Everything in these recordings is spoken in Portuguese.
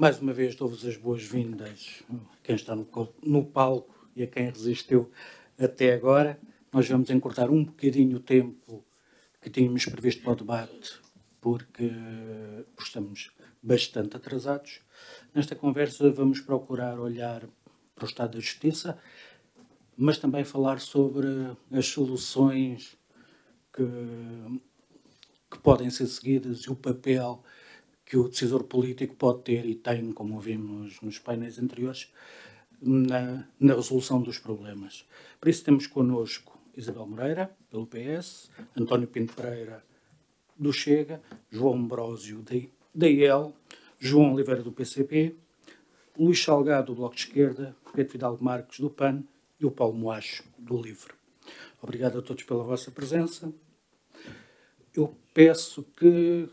Mais uma vez dou-vos as boas-vindas a quem está no, palco e a quem resistiu até agora. Nós vamos encurtar um bocadinho o tempo que tínhamos previsto para o debate, porque estamos bastante atrasados. Nesta conversa vamos procurar olhar para o Estado da Justiça, mas também falar sobre as soluções que, que podem ser seguidas e o papel que o decisor político pode ter e tem, como vimos nos painéis anteriores, na, na resolução dos problemas. Por isso temos connosco Isabel Moreira, pelo PS, António Pinto Pereira, do Chega, João Ambrósio, da IEL, João Oliveira, do PCP, Luís Salgado, do Bloco de Esquerda, Pedro Vidal Marques, do PAN e o Paulo Moacho, do LIVRE. Obrigado a todos pela vossa presença. Eu peço que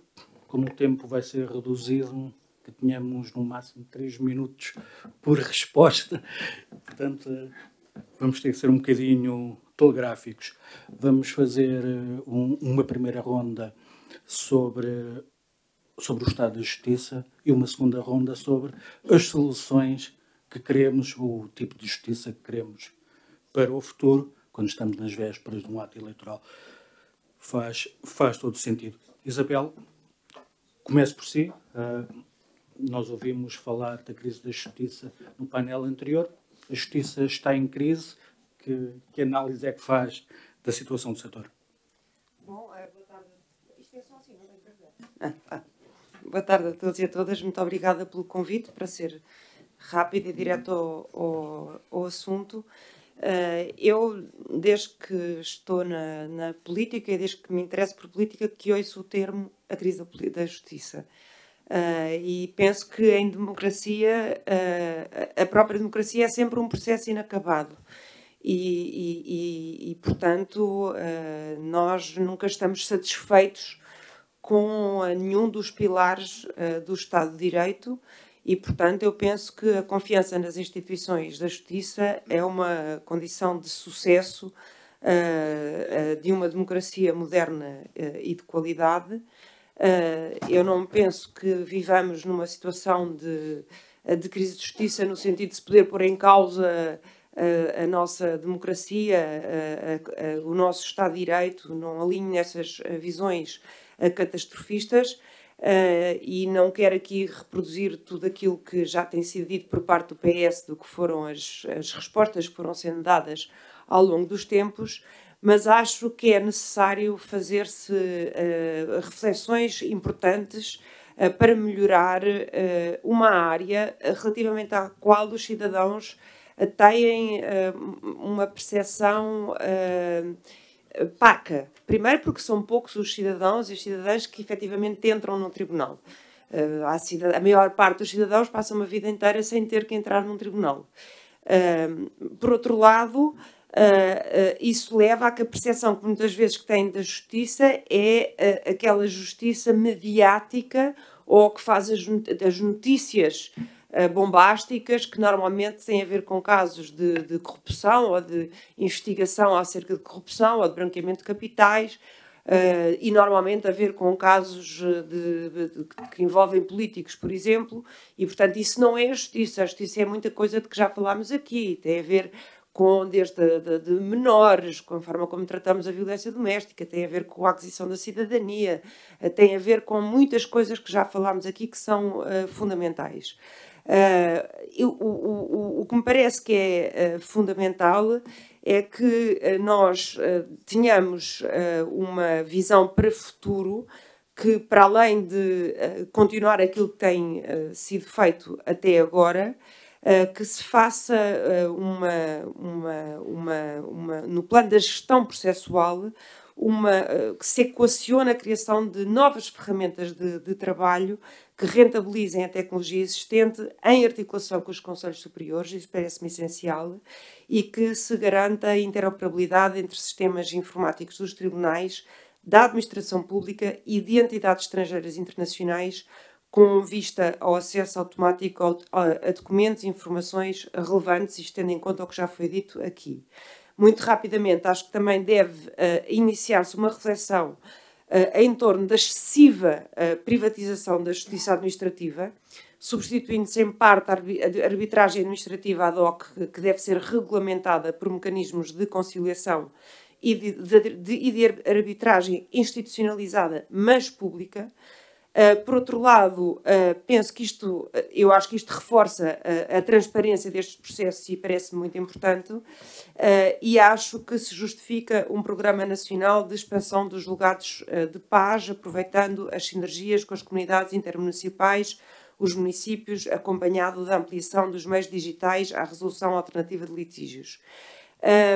como o tempo vai ser reduzido, que tenhamos no máximo 3 minutos por resposta. Portanto, vamos ter que ser um bocadinho telegráficos. Vamos fazer eh, um, uma primeira ronda sobre, sobre o Estado da Justiça e uma segunda ronda sobre as soluções que queremos, o tipo de justiça que queremos para o futuro, quando estamos nas vésperas de um ato eleitoral. Faz, faz todo sentido. Isabel, Começo por si. Uh, nós ouvimos falar da crise da justiça no painel anterior. A justiça está em crise. Que, que análise é que faz da situação do setor? Bom, eh, boa tarde. Isto é só assim, não tem problema. Boa tarde a todos e a todas. Muito obrigada pelo convite para ser rápida e direto ao, ao, ao assunto. Eh, eu, desde que estou na, na política e desde que me interesso por política, que ouço o termo a crise da, justiça. Uh, e penso que em democracia, uh, a própria democracia é sempre um processo inacabado. E, e, e, e portanto, nós nunca estamos satisfeitos com nenhum dos pilares do Estado de Direito e, portanto, eu penso que a confiança nas instituições da justiça é uma condição de sucesso uh, uh, de uma democracia moderna uh, e de qualidade. eu não penso que vivamos numa situação de, de, crise de justiça no sentido de se poder pôr em causa a, a nossa democracia, o nosso Estado de Direito, não alinho nessas visões catastrofistas. Uh, e não quero aqui reproduzir tudo aquilo que já tem sido dito por parte do PS do que foram as, as respostas que foram sendo dadas ao longo dos tempos, mas acho que é necessário fazer-se uh, reflexões importantes uh, para melhorar uma área relativamente à qual os cidadãos têm uma percepção paca. Primeiro, porque são poucos os cidadãos e as cidadãs que efetivamente entram num tribunal. Eh, a maior parte dos cidadãos passa uma vida inteira sem ter que entrar num tribunal. Eh, por outro lado, eh, isso leva a que a percepção que muitas vezes que têm da justiça é aquela justiça mediática ou que faz as notícias eh, bombásticas que normalmente têm a ver com casos de, de, corrupção ou de investigação acerca de corrupção ou de branqueamento de capitais eh, e normalmente a ver com casos eh, de, de, que envolvem políticos, por exemplo, e portanto isso não é justiça, a justiça é muita coisa de que já falámos aqui, tem a ver com desde de, de, menores, com a forma como tratamos a violência doméstica, tem a ver com a aquisição da cidadania, tem a ver com muitas coisas que já falámos aqui que são uh, fundamentais. Ah, eu, o, o, o, que me parece que é ah, fundamental é que ah, nós tenhamos uma visão para futuro que, para além de continuar aquilo que tem sido feito até agora, que se faça uma, uma, uma, uma, no plano da gestão processual uma, que se equacione a criação de novas ferramentas de, de trabalho que rentabilizem a tecnologia existente em articulação com os conselhos superiores, isso parece-me essencial, e que se garanta a interoperabilidade entre sistemas informáticos dos tribunais, da administração pública e de entidades estrangeiras internacionais, com vista ao acesso automático a documentos e informações relevantes, isto tendo em conta o que já foi dito aqui. Muito rapidamente, acho que também deve uh, iniciar-se uma reflexão eh, em torno da excessiva eh, privatização da justiça administrativa, substituindo-se em parte a arbitragem administrativa ad hoc, que deve ser regulamentada por mecanismos de conciliação e de, de, de, de arbitragem institucionalizada, mas pública, ah, por outro lado, uh, penso que isto, ah, eu acho que isto reforça a transparência destes processos e parece muito importante, e acho que se justifica um programa nacional de expansão dos legados de paz, aproveitando as sinergias com as comunidades intermunicipais, os municípios, acompanhado da ampliação dos meios digitais à resolução alternativa de litígios.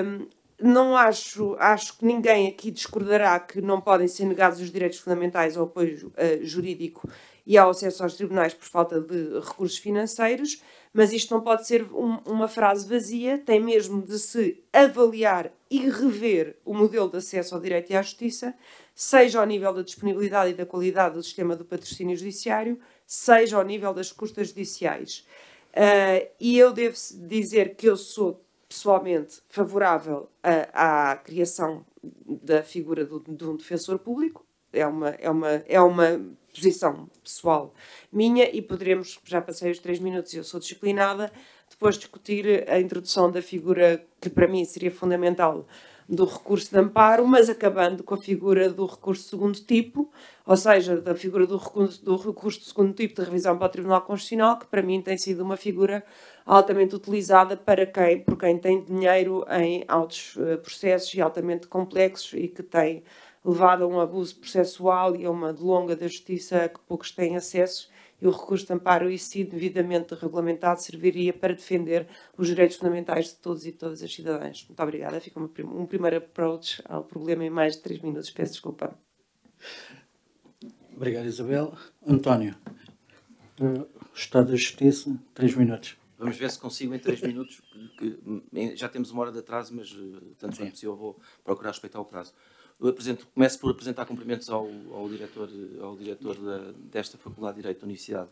Um, não acho, acho que ninguém aqui discordará que não podem ser negados os direitos fundamentais ao apoio uh, jurídico e ao acesso aos tribunais por falta de recursos financeiros, mas isto não pode ser um, uma frase vazia, tem mesmo de se avaliar e rever o modelo de acesso ao direito e à justiça, seja ao nível da disponibilidade e da qualidade do sistema do patrocínio judiciário, seja ao nível das custas judiciais. Uh, e eu devo dizer que eu sou pessoalmente favorável à, à criação da figura do, de um defensor público, é uma, é uma, é uma posição pessoal minha e poderemos, já passei os três minutos e eu sou disciplinada, depois discutir a introdução da figura que para mim seria fundamental do recurso de amparo, mas acabando com a figura do recurso segundo tipo, ou seja, da figura do recurso, do recurso segundo tipo de revisão para o Tribunal Constitucional, que para mim tem sido uma figura altamente utilizada para quem, por quem tem dinheiro em altos eh, processos e altamente complexos e que tem levado a um abuso processual e a uma delonga da justiça que poucos têm acesso e o recurso de amparo, e se devidamente regulamentado, serviria para defender os direitos fundamentais de todos e todas as cidadãs. Muito obrigada. Fica um, um primeiro approach ao problema em mais de três minutos. Peço desculpa. Obrigado, Isabel. António, eh, Estado da Justiça, três minutos. Vamos ver se consigo em três minutos, já temos uma hora de atraso, mas eh, tanto quanto possível vou procurar respeitar o prazo. Eu apresento, começo por apresentar cumprimentos ao, ao diretor, ao diretor da, desta Faculdade de Direito da Universidade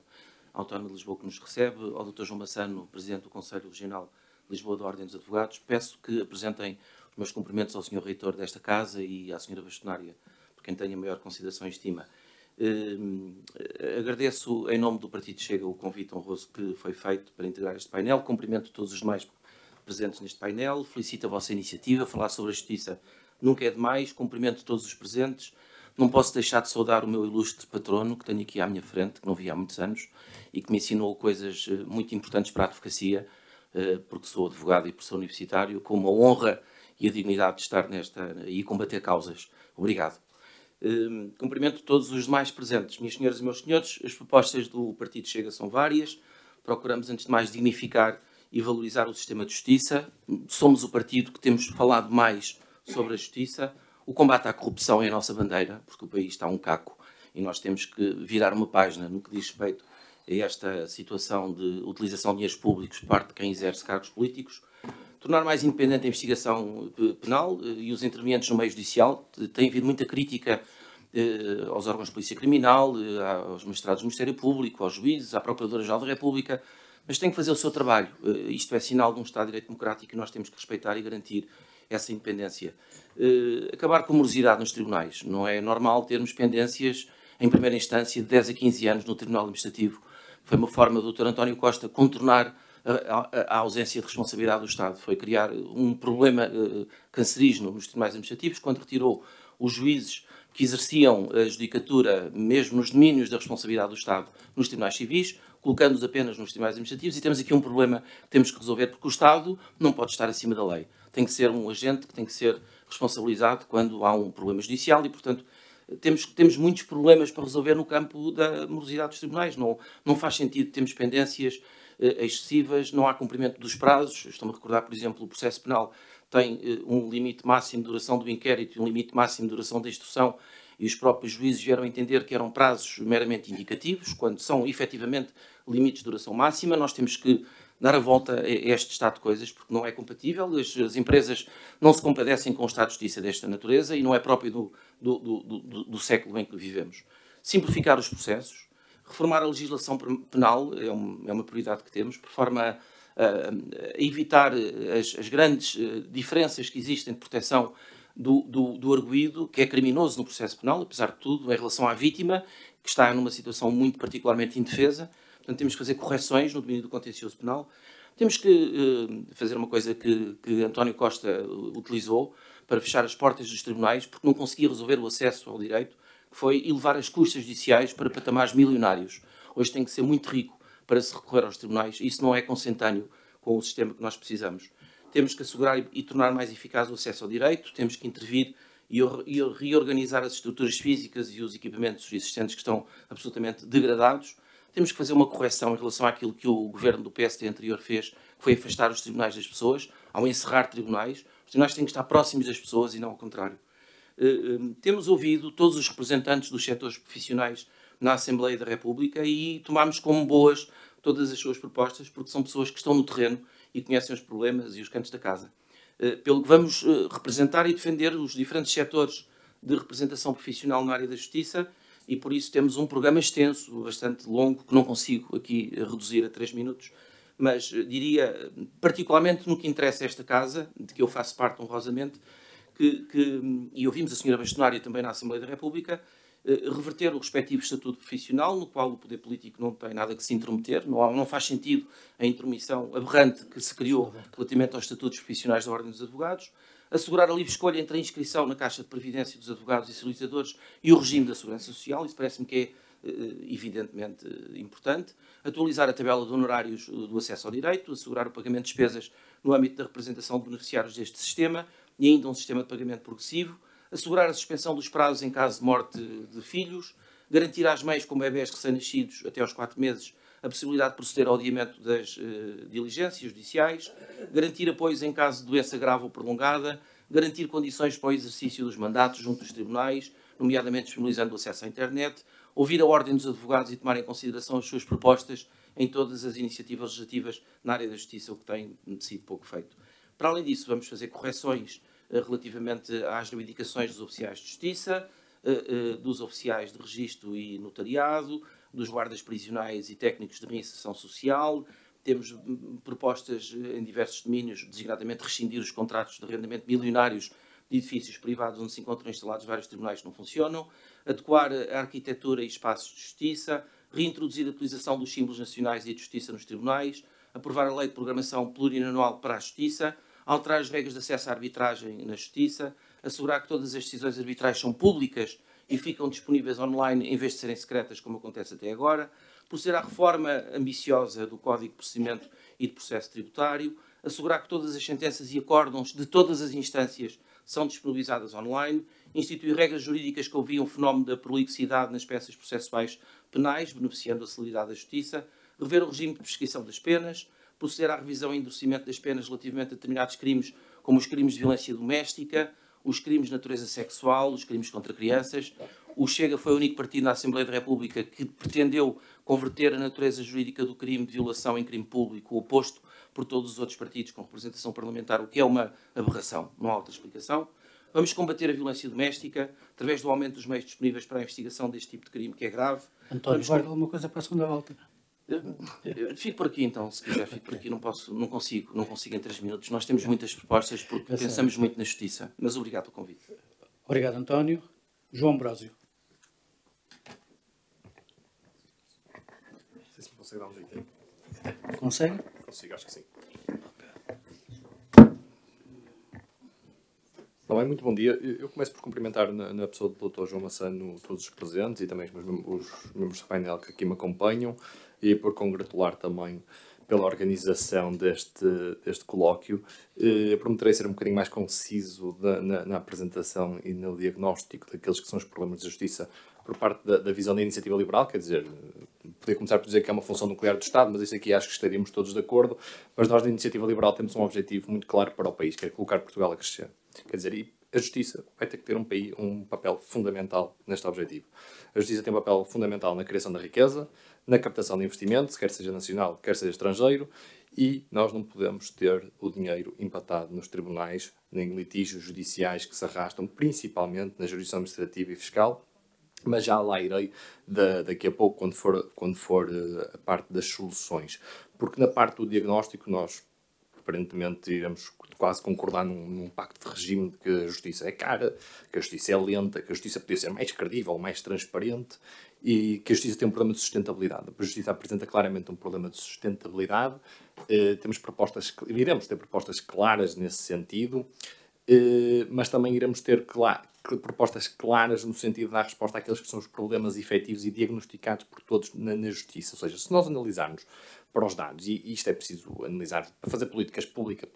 Autónoma de Lisboa que nos recebe, ao Dr. João Massano, Presidente do Conselho Regional de Lisboa da Ordem dos Advogados. Peço que apresentem os meus cumprimentos ao Sr. Reitor desta Casa e à Sra. Bastonária, por quem tenho a maior consideração e estima. Uh, agradeço em nome do Partido Chega o convite honroso que foi feito para integrar este painel. Cumprimento todos os demais presentes neste painel. Felicito a vossa iniciativa. Falar sobre a justiça nunca é demais, cumprimento todos os presentes. Não posso deixar de saudar o meu ilustre patrono, que tenho aqui à minha frente, que não vi há muitos anos, e que me ensinou coisas eh, muito importantes para a advocacia, eh, porque sou advogado e professor universitário, com a honra e a dignidade de estar nesta eh, e combater causas. Obrigado. Ehm, cumprimento todos os demais presentes. Minhas senhoras e meus senhores, as propostas do Partido Chega são várias. Procuramos, antes de mais, dignificar e valorizar o sistema de justiça. Somos o partido que temos falado mais sobre a justiça, o combate à corrupção é a nossa bandeira, porque o país está um caco e nós temos que virar uma página no que diz respeito a esta situação de utilização de dinheiros públicos por parte de quem exerce cargos políticos, tornar mais independente a investigação penal eh, e os intervenientes no meio judicial. Tem havido muita crítica eh, aos órgãos de polícia criminal, eh, aos magistrados do Ministério Público, aos juízes, à Procuradora-Geral da República, mas tem que fazer o seu trabalho. Eh, isto é sinal de um Estado de Direito Democrático que nós temos que respeitar e garantir essa independência. Uh, acabar com a morosidade nos tribunais. Não é normal termos pendências em primeira instância de 10 a 15 anos no Tribunal Administrativo. Foi uma forma do Dr. António Costa contornar a, a, a ausência de responsabilidade do Estado. Foi criar um problema uh, cancerígeno nos tribunais administrativos, quando retirou os juízes que exerciam a judicatura, mesmo nos domínios da responsabilidade do Estado, nos tribunais civis, colocando-os apenas nos tribunais administrativos, e temos aqui um problema que temos que resolver, porque o Estado não pode estar acima da lei tem que ser um agente que tem que ser responsabilizado quando há um problema judicial e, portanto, temos, temos muitos problemas para resolver no campo da morosidade dos tribunais. Não, não faz sentido termos pendências eh, excessivas, não há cumprimento dos prazos. Estou-me a recordar, por exemplo, o processo penal tem eh, um limite máximo de duração do inquérito e um limite máximo de duração da instrução e os próprios juízes vieram entender que eram prazos meramente indicativos, quando são efetivamente limites de duração máxima. Nós temos que dar a volta a este estado de coisas, porque não é compatível, as, as empresas não se compadecem com o estado de justiça desta natureza e não é próprio do, do, do, do século em que vivemos. Simplificar os processos, reformar a legislação penal é, um, é uma prioridade que temos, por forma a, a, a evitar as, as, grandes eh, diferenças que existem de proteção do, do, do arguído, que é criminoso no processo penal, apesar de tudo, em relação à vítima, que está numa situação muito particularmente indefesa, Portanto, temos que fazer correções no domínio do contencioso penal. Temos que eh, fazer uma coisa que, que António Costa utilizou para fechar as portas dos tribunais, porque não conseguia resolver o acesso ao direito, que foi elevar as custas judiciais para patamares milionários. Hoje tem que ser muito rico para se recorrer aos tribunais, e isso não é consentâneo com o sistema que nós precisamos. Temos que assegurar e tornar mais eficaz o acesso ao direito, temos que intervir e reorganizar as estruturas físicas e os equipamentos existentes que estão absolutamente degradados temos que fazer uma correção em relação àquilo que o governo do PSD anterior fez, que foi afastar os tribunais das pessoas, ao encerrar tribunais. Os tribunais têm que estar próximos das pessoas e não ao contrário. Eh, eh, temos ouvido todos os representantes dos setores profissionais na Assembleia da República e tomámos como boas todas as suas propostas, porque são pessoas que estão no terreno e conhecem os problemas e os cantos da casa. Eh, pelo que vamos representar e defender os diferentes setores de representação profissional na área da justiça e por isso temos um programa extenso, bastante longo, que não consigo aqui eh, reduzir a três minutos, mas eh, diria, particularmente no que interessa a esta casa, de que eu faço parte honrosamente, que, que e ouvimos a senhora Bastonária também na Assembleia da República, eh, reverter o respectivo estatuto profissional, no qual o poder político não tem nada que se intrometer, não, há, não faz sentido a intromissão aberrante que se criou relativamente aos estatutos profissionais da Ordem dos Advogados, assegurar a livre escolha entre a inscrição na Caixa de Previdência dos Advogados e Solicitadores e o regime da Segurança Social, isso parece-me que é eh, evidentemente eh, importante, atualizar a tabela de honorários eh, do acesso ao direito, assegurar o pagamento de despesas no âmbito da representação de beneficiários deste sistema e ainda um sistema de pagamento progressivo, assegurar a suspensão dos prazos em caso de morte de filhos, garantir às mães com bebés recém-nascidos até aos 4 meses a possibilidade de proceder ao adiamento das uh, diligências judiciais, garantir apoios em caso de doença grave ou prolongada, garantir condições para o exercício dos mandatos junto dos tribunais, nomeadamente disponibilizando o acesso à internet, ouvir a ordem dos advogados e tomar em consideração as suas propostas em todas as iniciativas legislativas na área da justiça, o que tem sido pouco feito. Para além disso, vamos fazer correções eh, relativamente às reivindicações dos oficiais de justiça, eh, dos oficiais de registro e notariado, dos guardas prisionais e técnicos de reinserção social, temos hum, hum, propostas eh, em diversos domínios, designadamente rescindir os contratos de arrendamento milionários de edifícios privados onde se encontram instalados vários tribunais que não funcionam, adequar eh, a arquitetura e espaços de justiça, reintroduzir a utilização dos símbolos nacionais e de justiça nos tribunais, aprovar a lei de programação plurianual para a justiça, alterar as regras de acesso à arbitragem na justiça, assegurar que todas as decisões arbitrais são públicas e ficam disponíveis online em vez de serem secretas, como acontece até agora, proceder à reforma ambiciosa do Código de Procedimento e de Processo Tributário, assegurar que todas as sentenças e acordos de todas as instâncias são disponibilizadas online, instituir regras jurídicas que ouviam o fenómeno da prolixidade nas peças processuais penais, beneficiando a celeridade da justiça, rever o regime de prescrição das penas, proceder à revisão e endurecimento das penas relativamente a determinados crimes, como os crimes de violência doméstica, os crimes de natureza sexual, os crimes contra crianças. O Chega foi o único partido na Assembleia da República que pretendeu converter a natureza jurídica do crime de violação em crime público, o oposto por todos os outros partidos com representação parlamentar, o que é uma aberração, não há outra explicação. Vamos combater a violência doméstica através do aumento dos meios disponíveis para a investigação deste tipo de crime, que é grave. António, Vamos... guarda alguma coisa para a segunda volta. Fico por aqui então, se quiser, fico por aqui, não posso, não consigo, não consigo em três minutos. Nós temos muitas propostas porque é pensamos muito na justiça, mas obrigado pelo convite. Obrigado, António. João Brósio. Não sei se me consegue dar um jeito aí. Consegue? Consigo, acho que sim. Não tá muito bom dia. Eu começo por cumprimentar na, na pessoa do Dr. João Massano todos os presentes e também os, os membros do painel que aqui me acompanham e por congratular também pela organização deste, deste colóquio. Eh, eu prometerei ser um bocadinho mais conciso na, na, na, apresentação e no diagnóstico daqueles que são os problemas de justiça por parte da, da visão da iniciativa liberal, quer dizer, podia começar por dizer que é uma função nuclear do Estado, mas isso aqui acho que estaríamos todos de acordo. Mas nós, da Iniciativa Liberal, temos um objetivo muito claro para o país, que é colocar Portugal a crescer. Quer dizer, a justiça vai ter que ter um, país, um papel fundamental neste objetivo. A justiça tem um papel fundamental na criação da riqueza, na captação de investimentos, quer seja nacional, quer seja estrangeiro, e nós não podemos ter o dinheiro empatado nos tribunais, nem litígios judiciais que se arrastam principalmente na jurisdição administrativa e fiscal, mas já lá irei da, daqui a pouco quando for, quando for eh, a parte das soluções. Porque na parte do diagnóstico nós aparentemente iremos quase concordar num, num, pacto de regime de que a justiça é cara, que a justiça é lenta, que a justiça podia ser mais credível, mais transparente e que a justiça tem um problema de sustentabilidade. A justiça apresenta claramente um problema de sustentabilidade. Uh, temos propostas, iremos ter propostas claras nesse sentido. Eh, mas também iremos ter propostas claras no sentido de dar resposta àqueles que são os problemas efetivos e diagnosticados por todos na, na justiça. Ou seja, se nós analisarmos para os dados, e isto é preciso analisar para fazer políticas públicas,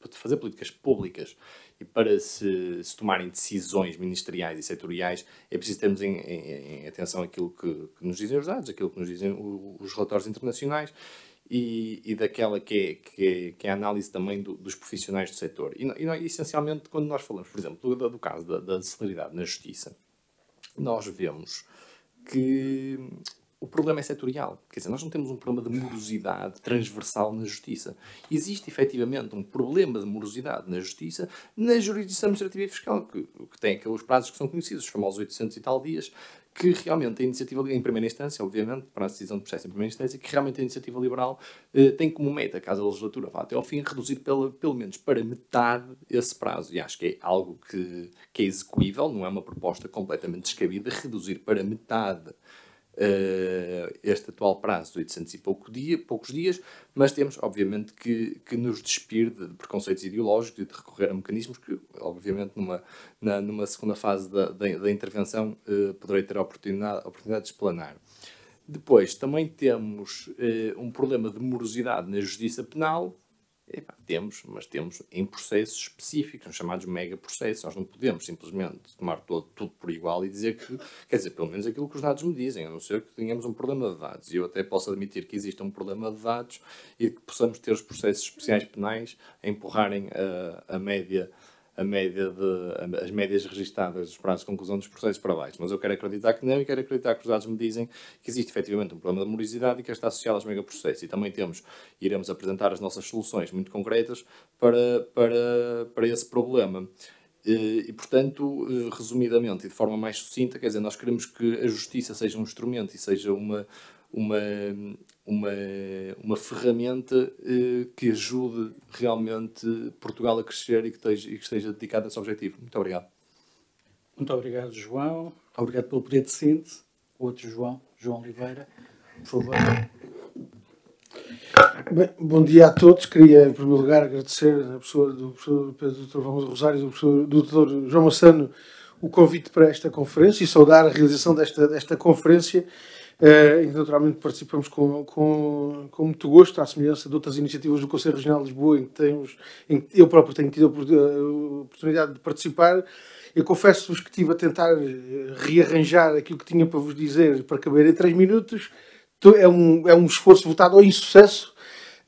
para fazer políticas públicas e para se, se tomarem decisões ministeriais e setoriais, é preciso termos em, em, em atenção aquilo que, que, nos dizem os dados, aquilo que nos dizem os relatórios internacionais e, e daquela que é, que, é, que é a análise também do, dos profissionais do setor. E, e, e, essencialmente, quando nós falamos, por exemplo, do, do caso da, da celeridade na justiça, nós vemos que o problema é setorial. Quer dizer, nós não temos um problema de morosidade transversal na justiça. Existe efetivamente um problema de morosidade na justiça na jurisdição administrativa e fiscal, que, que tem aqueles prazos que são conhecidos, os famosos 800 e tal dias, que realmente a iniciativa, em primeira instância, obviamente, para a decisão de processo em primeira instância, que realmente a iniciativa liberal eh, tem como meta, caso a legislatura vá até ao fim, reduzir pela, pelo menos para metade esse prazo. E acho que é algo que, que é execuível, não é uma proposta completamente descabida, reduzir para metade eh, este atual prazo, de 800 e pouco dia, poucos dias, mas temos, obviamente, que, que nos despir de preconceitos ideológicos e de recorrer a mecanismos que, obviamente, numa, na, numa segunda fase da, da, da intervenção eh, poderei ter a oportunidade, a oportunidade de explanar. Depois, também temos eh, um problema de morosidade na justiça penal, temos, mas temos em processos específicos, são chamados mega processos. Nós não podemos simplesmente tomar todo, tudo por igual e dizer que, quer dizer, pelo menos aquilo que os dados me dizem, a não ser que tenhamos um problema de dados. E eu até posso admitir que existe um problema de dados e que possamos ter os processos especiais penais a empurrarem a, a média a média de, as médias registadas dos prazos de conclusão dos processos para baixo. Mas eu quero acreditar que não e quero acreditar que os dados me dizem que existe efetivamente um problema de morosidade e que está associado aos megaprocessos. E também temos, iremos apresentar as nossas soluções muito concretas para, para, para esse problema. E, portanto, eh, resumidamente e de forma mais sucinta, quer dizer, nós queremos que a justiça seja um instrumento e seja uma, uma uma, uma ferramenta eh, que ajude realmente Portugal a crescer e que, esteja, e que esteja dedicada a esse objetivo. Muito obrigado. Muito obrigado, João. Obrigado pelo poder de síntese. Outro João, João Oliveira, por favor. Bem, bom dia a todos. Queria, em primeiro lugar, agradecer à pessoa do professor Pedro Vamos Rosário e do professor do Dr. João Massano o convite para esta conferência e saudar a realização desta, desta conferência Uh, naturalmente participamos com, com, com, muito gosto, à semelhança de outras iniciativas do Conselho Regional de Lisboa, em que, temos, em que eu próprio tenho tido a eh, oportunidade de participar. Eu confesso-vos que estive a tentar eh, rearranjar aquilo que tinha para vos dizer para caber em três minutos. É um, é um esforço votado ao insucesso,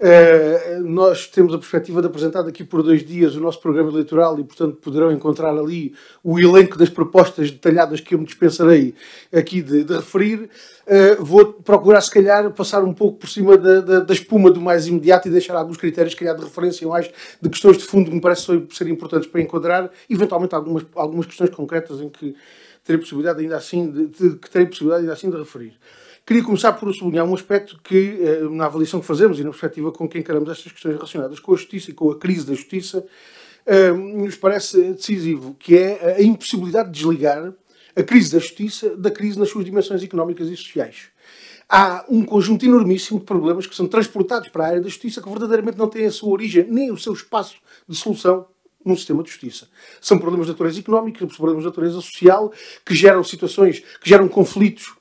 eh, nós temos a perspectiva de apresentar daqui por dois dias o nosso programa eleitoral e, portanto, poderão encontrar ali o elenco das propostas detalhadas que eu me dispensarei aqui de, de referir. Uh, vou procurar, se calhar, passar um pouco por cima da, da, da, espuma do mais imediato e deixar alguns critérios, se calhar, de referência mais de questões de fundo que me parecem ser importantes para enquadrar, eventualmente algumas, algumas questões concretas em que terei possibilidade ainda assim de, de que terei possibilidade ainda assim de referir. Queria começar por sublinhar um aspecto que, eh, na avaliação que fazemos e na perspectiva com que encaramos estas questões relacionadas com a justiça e com a crise da justiça, eh, nos parece decisivo, que é a impossibilidade de desligar a crise da justiça da crise nas suas dimensões económicas e sociais. Há um conjunto enormíssimo de problemas que são transportados para a área da justiça que verdadeiramente não têm a sua origem nem o seu espaço de solução num sistema de justiça. São problemas de natureza económica, problemas de natureza social, que geram situações, que geram conflitos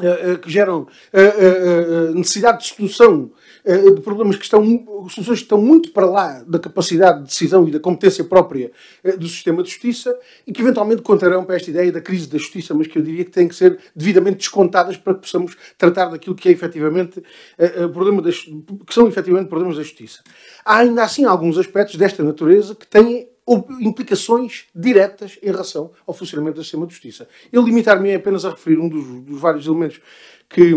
eh, eh, que geram eh, necessidade de solução de problemas que estão, soluções que estão muito para lá da capacidade de decisão e da competência própria do sistema de justiça e que eventualmente contarão para esta ideia da crise da justiça, mas que eu diria que têm que ser devidamente descontadas para que possamos tratar daquilo que é efetivamente problema das que são efetivamente problemas da justiça. Há ainda assim alguns aspectos desta natureza que têm implicações diretas em relação ao funcionamento do sistema de justiça. Eu limitar-me apenas a referir um dos, dos vários elementos que,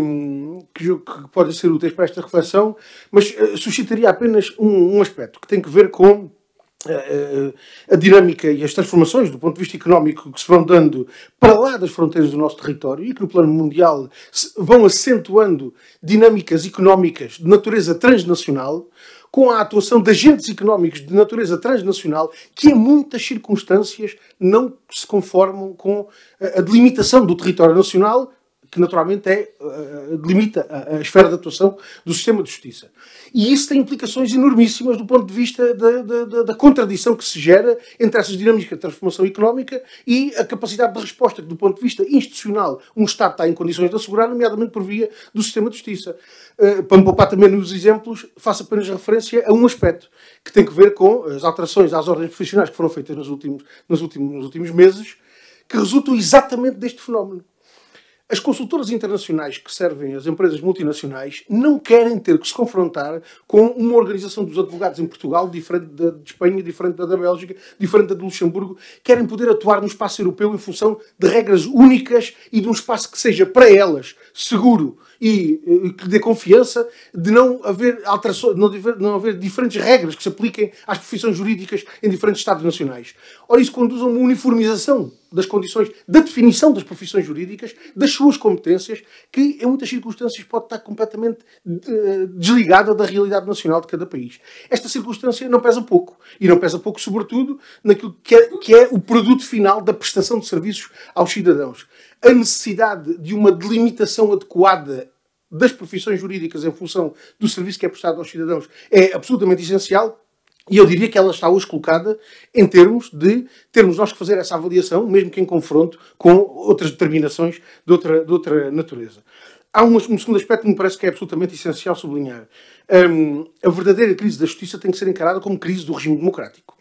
que, que, podem ser úteis para esta reflexão, mas uh, suscitaria apenas um, um, aspecto que tem que ver com eh, eh, a dinâmica e as transformações do ponto de vista económico que se vão dando para lá das fronteiras do nosso território e que no plano mundial vão acentuando dinâmicas económicas de natureza transnacional, com a atuação de agentes económicos de natureza transnacional que, em muitas circunstâncias, não se conformam com a delimitação do território nacional que naturalmente é, eh, limita a, a, esfera de atuação do sistema de justiça. E isso tem implicações enormíssimas do ponto de vista da, da, da contradição que se gera entre essas dinâmicas de transformação económica e a capacidade de resposta que, do ponto de vista institucional, um Estado está em condições de assegurar, nomeadamente por via do sistema de justiça. Uh, para me poupar também nos exemplos, faço apenas referência a um aspecto que tem que ver com as alterações às ordens profissionais que foram feitas nos últimos, nos últimos, nos últimos meses, que resultam exatamente deste fenómeno. As consultoras internacionais que servem as empresas multinacionais não querem ter que se confrontar com uma organização dos advogados em Portugal, diferente da de Espanha, diferente da da Bélgica, diferente da de Luxemburgo. Querem poder atuar no espaço europeu em função de regras únicas e de um espaço que seja para elas seguro eh, e que dê confiança de não haver alterações, não haver, não haver diferentes regras que se apliquem às profissões jurídicas em diferentes Estados nacionais. Ora, isso conduz a uma uniformização das condições da definição das profissões jurídicas, das suas competências, que em muitas circunstâncias pode estar completamente eh, desligada da realidade nacional de cada país. Esta circunstância não pesa pouco. E não pesa pouco, sobretudo, naquilo que é, que é o produto final da prestação de serviços aos cidadãos a necessidade de uma delimitação adequada das profissões jurídicas em função do serviço que é prestado aos cidadãos é absolutamente essencial. E eu diria que ela está hoje colocada em termos de termos nós que fazer essa avaliação, mesmo que em confronto com outras determinações de outra, de outra natureza. Há um, um segundo aspecto que me parece que é absolutamente essencial sublinhar. Um, a verdadeira crise da justiça tem que ser encarada como crise do regime democrático.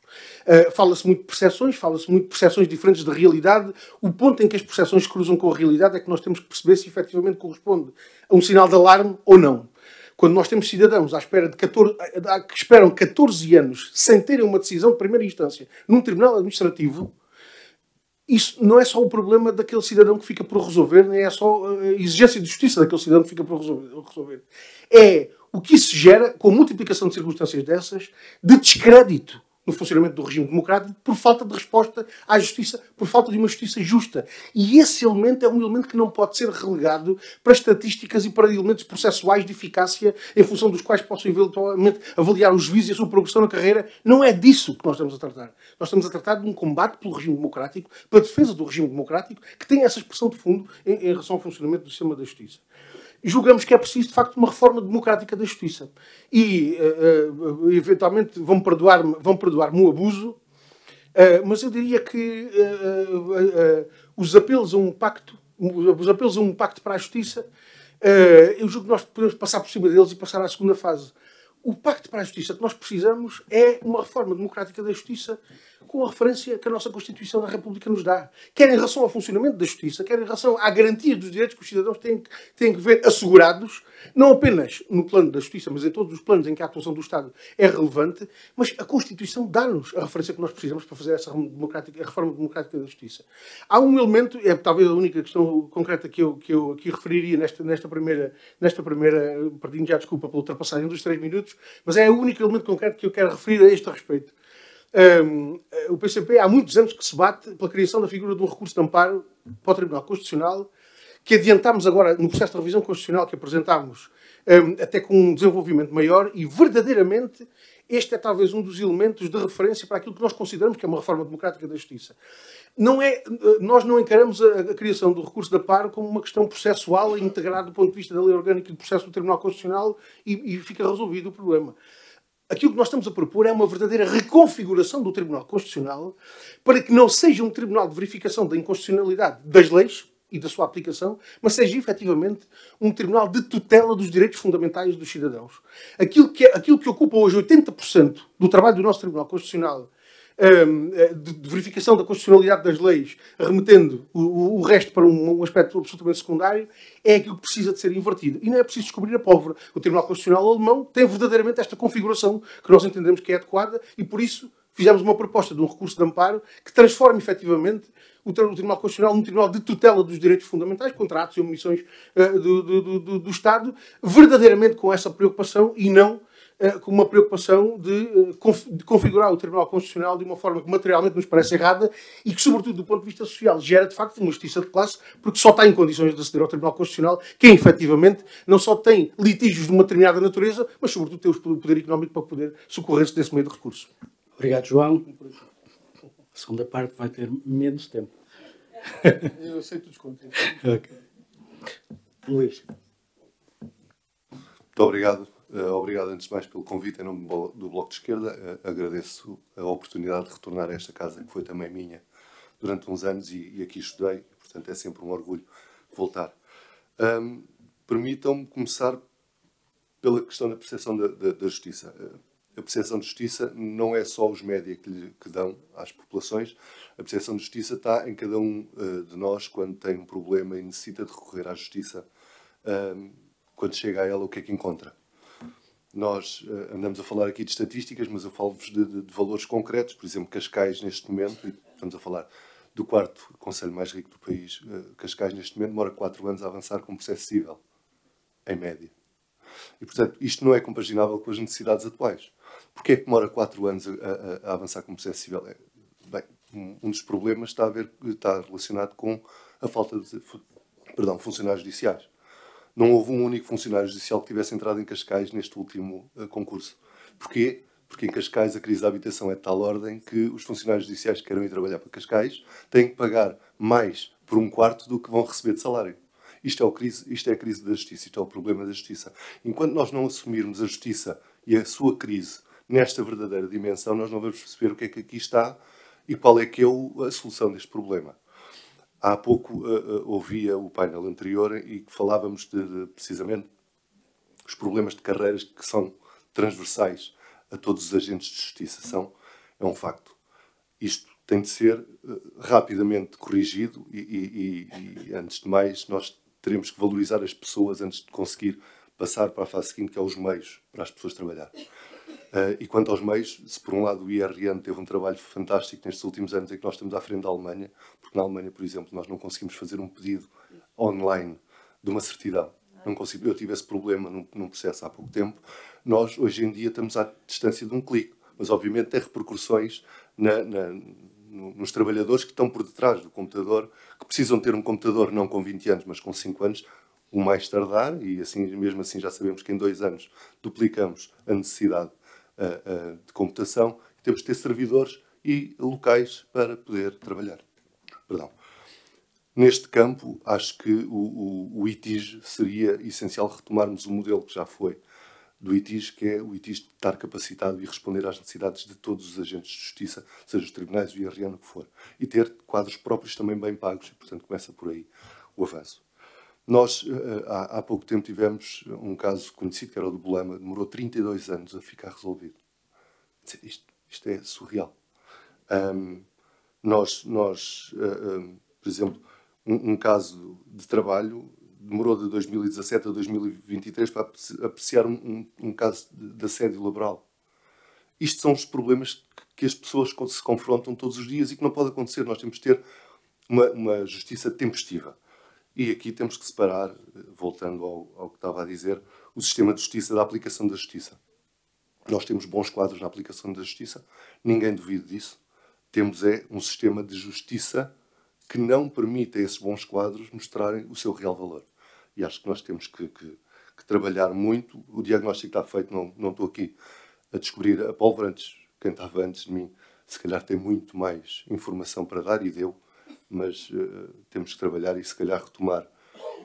Eh, fala-se muito de percepções, fala-se muito de percepções diferentes de realidade. O ponto em que as percepções cruzam com a realidade é que nós temos que perceber se efetivamente corresponde a um sinal de alarme ou não. Quando nós temos cidadãos à espera de 14, eh, que esperam 14 anos sem terem uma decisão de primeira instância num tribunal administrativo, isso não é só o problema daquele cidadão que fica por resolver, nem é só eh, a exigência de justiça daquele cidadão que fica por resolver. É o que isso gera, com a multiplicação de circunstâncias dessas, de descrédito no funcionamento do regime democrático por falta de resposta à justiça, por falta de uma justiça justa. E esse elemento é um elemento que não pode ser relegado para estatísticas e para elementos processuais de eficácia em função dos quais possam eventualmente avaliar o juiz e a sua progressão na carreira. Não é disso que nós estamos a tratar. Nós estamos a tratar de um combate pelo regime democrático, pela defesa do regime democrático, que tem essa expressão de fundo em, em relação ao funcionamento do sistema da justiça julgamos que é preciso, de facto, uma reforma democrática da justiça. E, uh, uh, eventualmente, vão perdoar-me vão perdoar o abuso, uh, mas eu diria que os apelos a um pacto, os apelos a um pacto para a justiça, eu julgo que nós podemos passar por cima deles e passar à segunda fase. O pacto para a justiça que nós precisamos é uma reforma democrática da justiça com a referência que a nossa Constituição da República nos dá. Quer em relação ao funcionamento da justiça, quer em relação à garantia dos direitos que os cidadãos têm, têm que ver assegurados, não apenas no plano da justiça, mas em todos os planos em que a atuação do Estado é relevante, mas a Constituição dá-nos a referência que nós precisamos para fazer essa democrática, a reforma democrática da justiça. Há um elemento, é talvez a única questão concreta que eu, que eu, aqui referiria nesta, nesta primeira, nesta primeira, eh, pedindo já desculpa pela ultrapassagem dos três minutos, mas é o único elemento concreto que eu quero referir a este respeito. Um, o PCP há muitos anos que se bate pela criação da figura de um recurso de amparo para o Tribunal Constitucional, que adiantámos agora no processo de revisão constitucional que apresentámos, um, até com um desenvolvimento maior, e verdadeiramente este é talvez um dos elementos de referência para aquilo que nós consideramos que é uma reforma democrática da justiça. Não é, eh, nós não encaramos a, a criação do recurso de amparo como uma questão processual integrada do ponto de vista da lei orgânica e do processo do Tribunal Constitucional e, e fica resolvido o problema aquilo que nós estamos a propor é uma verdadeira reconfiguração do Tribunal Constitucional para que não seja um tribunal de verificação da inconstitucionalidade das leis e da sua aplicação, mas seja efetivamente um tribunal de tutela dos direitos fundamentais dos cidadãos. Aquilo que, é, aquilo que ocupa hoje 80% do trabalho do nosso Tribunal Constitucional eh, de verificação da constitucionalidade das leis, remetendo o resto para um aspecto absolutamente secundário, é aquilo que precisa de ser invertido. E não é preciso descobrir a pólvora. O Tribunal Constitucional alemão tem verdadeiramente esta configuração que nós entendemos que é adequada e, por isso, fizemos uma proposta de um recurso de amparo que transforme efetivamente o Tribunal Constitucional num Tribunal de tutela dos direitos fundamentais, contratos e omissões eh, do, do, do, do Estado, verdadeiramente com essa preocupação e não eh, com uma preocupação de, eh, de, configurar o Tribunal Constitucional de uma forma que materialmente nos parece errada e que, sobretudo do ponto de vista social, gera de facto uma justiça de classe, porque só está em condições de aceder ao Tribunal Constitucional quem efetivamente não só tem litígios de uma determinada natureza, mas sobretudo tem o poder económico para poder socorrer-se desse meio de recurso. Obrigado, João. A segunda parte vai ter menos tempo. Eu aceito o desconto. Okay. Luís. Muito obrigado eh, obrigado, antes de mais, pelo convite em nome do Bloco de Esquerda. Eh, agradeço a oportunidade de retornar a esta casa, que foi também minha durante uns anos e, e aqui estudei, portanto é sempre um orgulho voltar. Um, Permitam-me começar pela questão da percepção da, da, da, justiça. Eh, a percepção de justiça não é só os médias que, que dão às populações, a percepção de justiça está em cada um uh, de nós quando tem um problema e necessita de recorrer à justiça. Um, quando chega a ela, o que é que encontra? Nós uh, andamos a falar aqui de estatísticas, mas eu falo-vos de, de, de, valores concretos. Por exemplo, Cascais, neste momento, estamos a falar do quarto conselho mais rico do país, uh, Cascais, neste momento, demora quatro anos a avançar com processo civil, em média. E, portanto, isto não é compaginável com as necessidades atuais. Porquê é que demora quatro anos a, a, a, avançar com processo civil? É, bem, um, um dos problemas está, a ver, está relacionado com a falta de perdão, funcionários judiciais não houve um único funcionário judicial que tivesse entrado em Cascais neste último uh, concurso. Porquê? Porque em Cascais a crise da habitação é de tal ordem que os funcionários judiciais que querem ir trabalhar para Cascais têm que pagar mais por um quarto do que vão receber de salário. Isto é, o crise, isto é a crise da justiça, isto é o problema da justiça. Enquanto nós não assumirmos a justiça e a sua crise nesta verdadeira dimensão, nós não vamos perceber o que é que aqui está e qual é que é a solução deste problema. Há pouco uh, uh, ouvia o painel anterior e falávamos de, de, precisamente os problemas de carreiras que são transversais a todos os agentes de justiça. São, é um facto. Isto tem de ser uh, rapidamente corrigido e, e, e, antes de mais, nós teremos que valorizar as pessoas antes de conseguir passar para a fase seguinte, que é os meios para as pessoas trabalhar. Uh, e quanto aos meios, se por um lado o IRN teve um trabalho fantástico nestes últimos anos em que nós estamos à frente da Alemanha, porque na Alemanha, por exemplo, nós não conseguimos fazer um pedido online de uma certidão. Não consigo. Eu tive esse problema num, num processo há pouco tempo. Nós, hoje em dia, estamos à distância de um clique, mas obviamente tem repercussões na, na, nos trabalhadores que estão por detrás do computador, que precisam ter um computador não com 20 anos, mas com 5 anos, o mais tardar, e assim, mesmo assim já sabemos que em dois anos duplicamos a necessidade uh, uh, de computação, temos de ter servidores e locais para poder trabalhar. Perdão. Neste campo, acho que o, o, o ITIS seria essencial retomarmos o modelo que já foi do ITIS, que é o ITIS estar capacitado e responder às necessidades de todos os agentes de justiça, seja os tribunais, o IRN, o que for, e ter quadros próprios também bem pagos, e portanto começa por aí o avanço. Nós, eh, há, há pouco tempo, tivemos um caso conhecido, que era o do Bulama, demorou 32 anos a ficar resolvido. Isto, isto é surreal. Um, nós, nós eh, eh, por exemplo, um, um caso de trabalho demorou de 2017 a 2023 para apreciar um, um, um caso de, de assédio laboral. Isto são os problemas que as pessoas se confrontam todos os dias e que não pode acontecer. Nós temos de ter uma, uma justiça tempestiva. E aqui temos que separar, eh, voltando ao, ao, que estava a dizer, o sistema de justiça da aplicação da justiça. Nós temos bons quadros na aplicação da justiça, ninguém duvide disso. Temos é um sistema de justiça que não permite a esses bons quadros mostrarem o seu real valor. E acho que nós temos que, que, que trabalhar muito. O diagnóstico está feito, não, não estou aqui a descobrir a pólvora antes, quem estava antes de mim, se calhar tem muito mais informação para dar e deu, mas uh, temos que trabalhar e se calhar retomar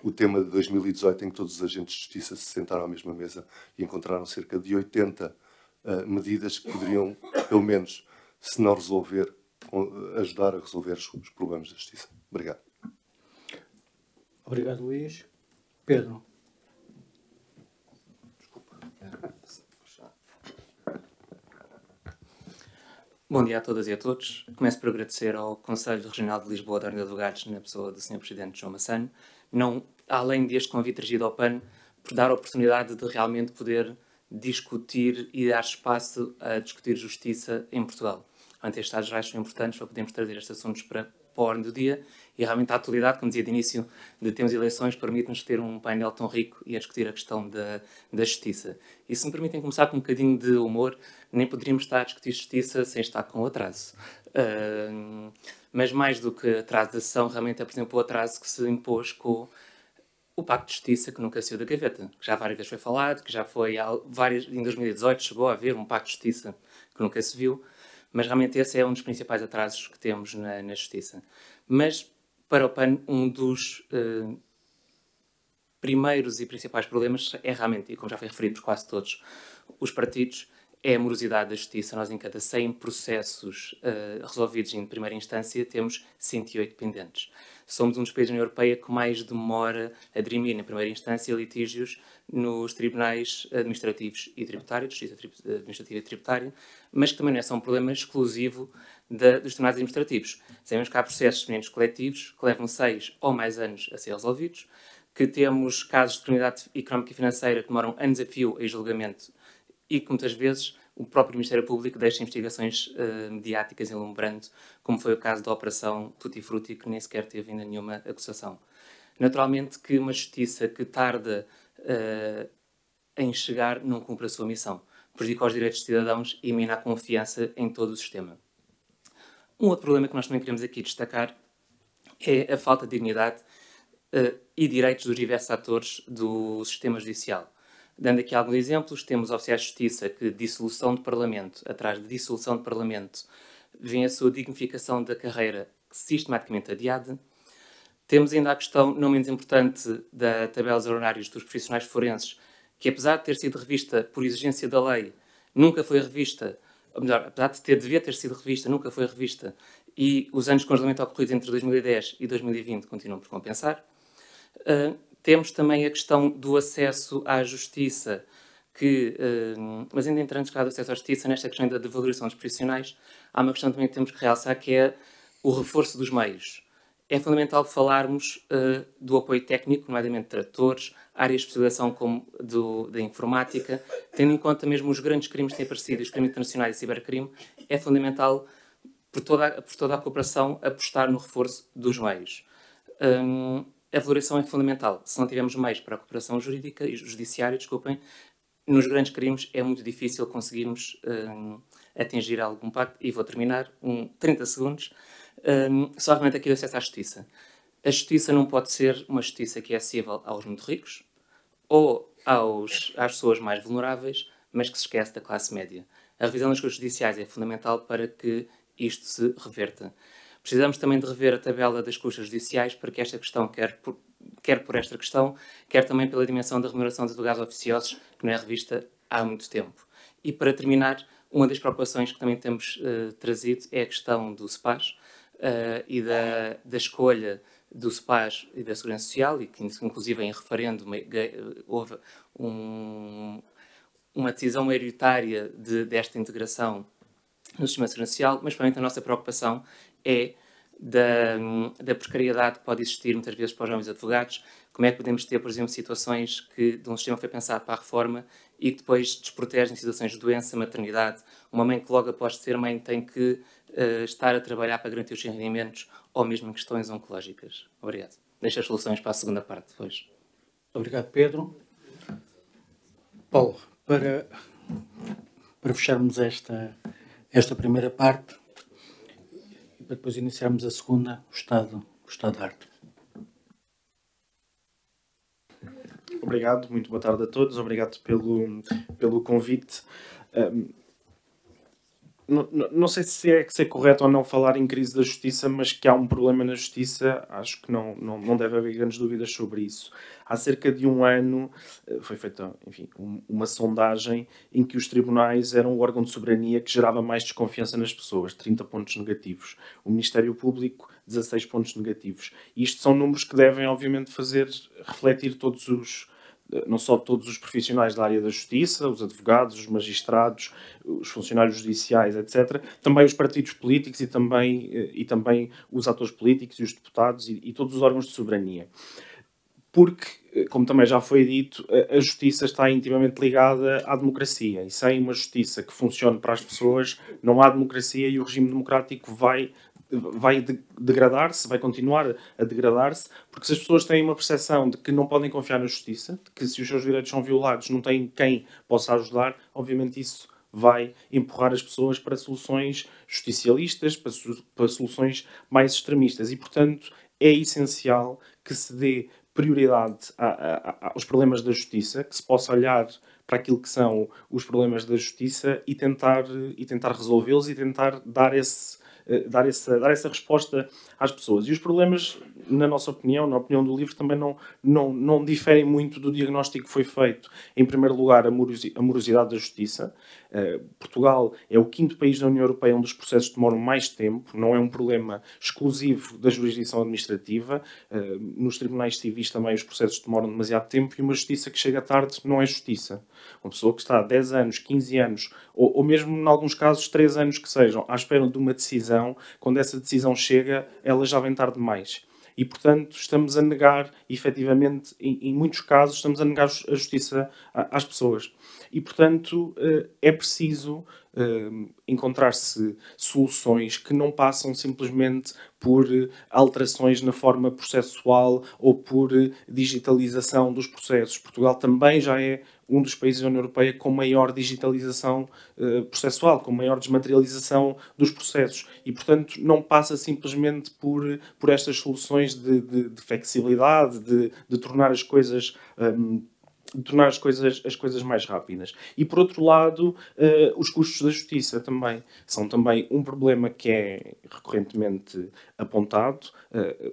o tema de 2018 em que todos os agentes de justiça se sentaram à mesma mesa e encontraram cerca de 80 uh, eh, medidas que poderiam, pelo menos, se não resolver, ajudar a resolver os problemas da justiça. Obrigado. Obrigado, Luís. Pedro. Desculpa. Bom dia a todas e a todos. Começo por agradecer ao Conselho Regional de Lisboa da Ordem de Advogados, na pessoa do Sr. Presidente João Massano, não, além deste convite dirigido ao PAN, por dar a oportunidade de realmente poder discutir e dar espaço a discutir justiça em Portugal. Portanto, estes dados gerais são importantes para podermos trazer estes assuntos para, a ordem do dia e realmente a atualidade, como dizia de início, de termos eleições permite-nos ter um painel tão rico e a discutir a questão da, da justiça. E se me permitem começar com um bocadinho de humor, nem poderíamos estar a discutir justiça sem estar com atraso. Uh, mas mais do que atraso da ação, realmente é, por exemplo, o atraso que se impôs com o Pacto de Justiça que nunca saiu da gaveta, que já várias vezes foi falado, que já foi várias, em 2018 chegou a haver um Pacto de Justiça que nunca se viu, mas realmente esse é um dos principais atrasos que temos na, na justiça. Mas, para o PAN, um dos uh, primeiros e principais problemas é realmente, e como já foi referido por quase todos os partidos, é a morosidade da justiça. Nós, em cada 100 processos uh, resolvidos em primeira instância, temos 108 pendentes. Somos um dos países da União Europeia que mais demora a dirimir, em primeira instância, litígios nos tribunais administrativos e tributários, justiça administrativa e tributária, mas que também não é só um problema exclusivo de, dos tribunais administrativos. Sabemos que há processos semelhantes coletivos que levam seis ou mais anos a ser resolvidos, que temos casos de criminalidade económica e financeira que demoram anos a fio em julgamento e que muitas vezes o próprio Ministério Público deixa investigações uh, mediáticas enlumbrando, como foi o caso da Operação Tutti Frutti, que nem sequer teve ainda nenhuma acusação. Naturalmente que uma justiça que tarda uh, em chegar não cumpre a sua missão, prejudica os direitos dos cidadãos e mina a confiança em todo o sistema. Um outro problema que nós também queremos aqui destacar é a falta de dignidade uh, e direitos dos diversos atores do sistema judicial. Dando aqui alguns exemplos, temos oficiais de justiça que dissolução de parlamento, atrás de dissolução de parlamento, vem a sua dignificação da carreira sistematicamente adiada. Temos ainda a questão, não menos importante, da tabela dos horários dos profissionais forenses, que apesar de ter sido revista por exigência da lei, nunca foi revista, ou melhor, apesar de ter, devia ter sido revista, nunca foi revista, e os anos de congelamento ocorridos entre 2010 e 2020 continuam por compensar. Ah, temos também a questão do acesso à justiça, que, eh, mas ainda entrando cá do acesso à justiça, nesta questão da valorização dos profissionais, há uma questão também que temos que realçar, que é o reforço dos meios. É fundamental falarmos eh, do apoio técnico, nomeadamente tratores, áreas de especialização como do, da informática, tendo em conta mesmo os grandes crimes que têm aparecido, os crimes internacionais e cibercrime, é fundamental, por toda, a, por toda a cooperação, apostar no reforço dos meios. Um, a valoração é fundamental. Se não tivermos meios para a cooperação jurídica e judiciária, desculpem, nos grandes crimes é muito difícil conseguirmos hum, atingir algum pacto. E vou terminar, um, 30 segundos, hum, só realmente aqui do acesso à justiça. A justiça não pode ser uma justiça que é acessível aos muito ricos ou aos, às pessoas mais vulneráveis, mas que se esquece da classe média. A revisão das coisas judiciais é fundamental para que isto se reverta. Precisamos também de rever a tabela das custas judiciais para que esta questão, quer por, quer por esta questão, quer também pela dimensão da remuneração dos advogados oficiosos, que não é revista há muito tempo. E para terminar, uma das preocupações que também temos uh, trazido é a questão do SPAS uh, e da, da escolha do SPAS e da Segurança Social, e que inclusive em referendo houve um, uma decisão maioritária de, desta integração no sistema social, mas provavelmente a nossa preocupação é da, da precariedade que pode existir muitas vezes para os jovens advogados, como é que podemos ter, por exemplo, situações que de um sistema foi pensado para a reforma e que depois desprotege situações de doença, maternidade, uma mãe que logo após ser mãe tem que uh, estar a trabalhar para garantir os seus rendimentos ou mesmo em questões oncológicas. Obrigado. Deixo as soluções para a segunda parte depois. Obrigado, Pedro. Paulo, para, para fecharmos esta, esta primeira parte, para depois iniciarmos a segunda, o estado, o estado de arte. Obrigado, muito boa tarde a todos, obrigado pelo, pelo convite. Um, não, não sei se é, que ser correto ou não falar em crise da justiça, mas que há um problema na justiça, acho que não, não, não deve haver grandes dúvidas sobre isso. Há cerca de um ano eh, foi feita enfim, uma sondagem em que os tribunais eram o órgão de soberania que gerava mais desconfiança nas pessoas, 30 pontos negativos. O Ministério Público, 16 pontos negativos. Isto são números que devem, obviamente, fazer refletir todos os não só todos os profissionais da área da justiça, os advogados, os magistrados, os funcionários judiciais, etc., também os partidos políticos e também, eh, e também os atores políticos e os deputados e, e todos os órgãos de soberania. Porque, eh, como também já foi dito, a justiça está intimamente ligada à democracia e sem uma justiça que funcione para as pessoas, não há democracia e o regime democrático vai vai degradar-se, vai continuar a degradar-se, porque se as pessoas têm uma percepção de que não podem confiar na justiça, de que se os seus direitos são violados não tem quem possa ajudar, obviamente isso vai empurrar as pessoas para soluções justicialistas, para, para soluções mais extremistas. E, portanto, é essencial que se dê prioridade a, a, a, aos problemas da justiça, que se possa olhar para aquilo que são os problemas da justiça e tentar, e tentar resolvê-los e tentar dar esse eh, dar, essa, dar essa resposta às pessoas. E os problemas, na nossa opinião, na opinião do livro, também não, não, não diferem muito do diagnóstico que foi feito. Em primeiro lugar, a morosidade da justiça. Uh, Portugal é o quinto país da União Europeia onde os processos demoram mais tempo, não é um problema exclusivo da jurisdição administrativa. Uh, nos tribunais civis também os processos demoram demasiado tempo e uma justiça que chega tarde não é justiça. Uma pessoa que está 10 anos, 15 anos, ou, ou mesmo em alguns casos 3 anos que sejam, à espera de uma decisão, quando essa decisão chega, ela já vem tarde demais. E, portanto, estamos a negar, efetivamente, em, em muitos casos, estamos a negar a justiça às pessoas. E, portanto, eh, é preciso eh, encontrar-se soluções que não passam simplesmente por eh, alterações na forma processual ou por digitalização dos processos. Portugal também já é um dos países da União Europeia com maior digitalização eh, processual, com maior desmaterialização dos processos. E, portanto, não passa simplesmente por, por estas soluções de, de, de flexibilidade, de, de, tornar as coisas. Um, ehm, tornar as coisas, as coisas mais rápidas. E por outro lado, uh, os custos da justiça também são também um problema que é recorrentemente apontado. Uh,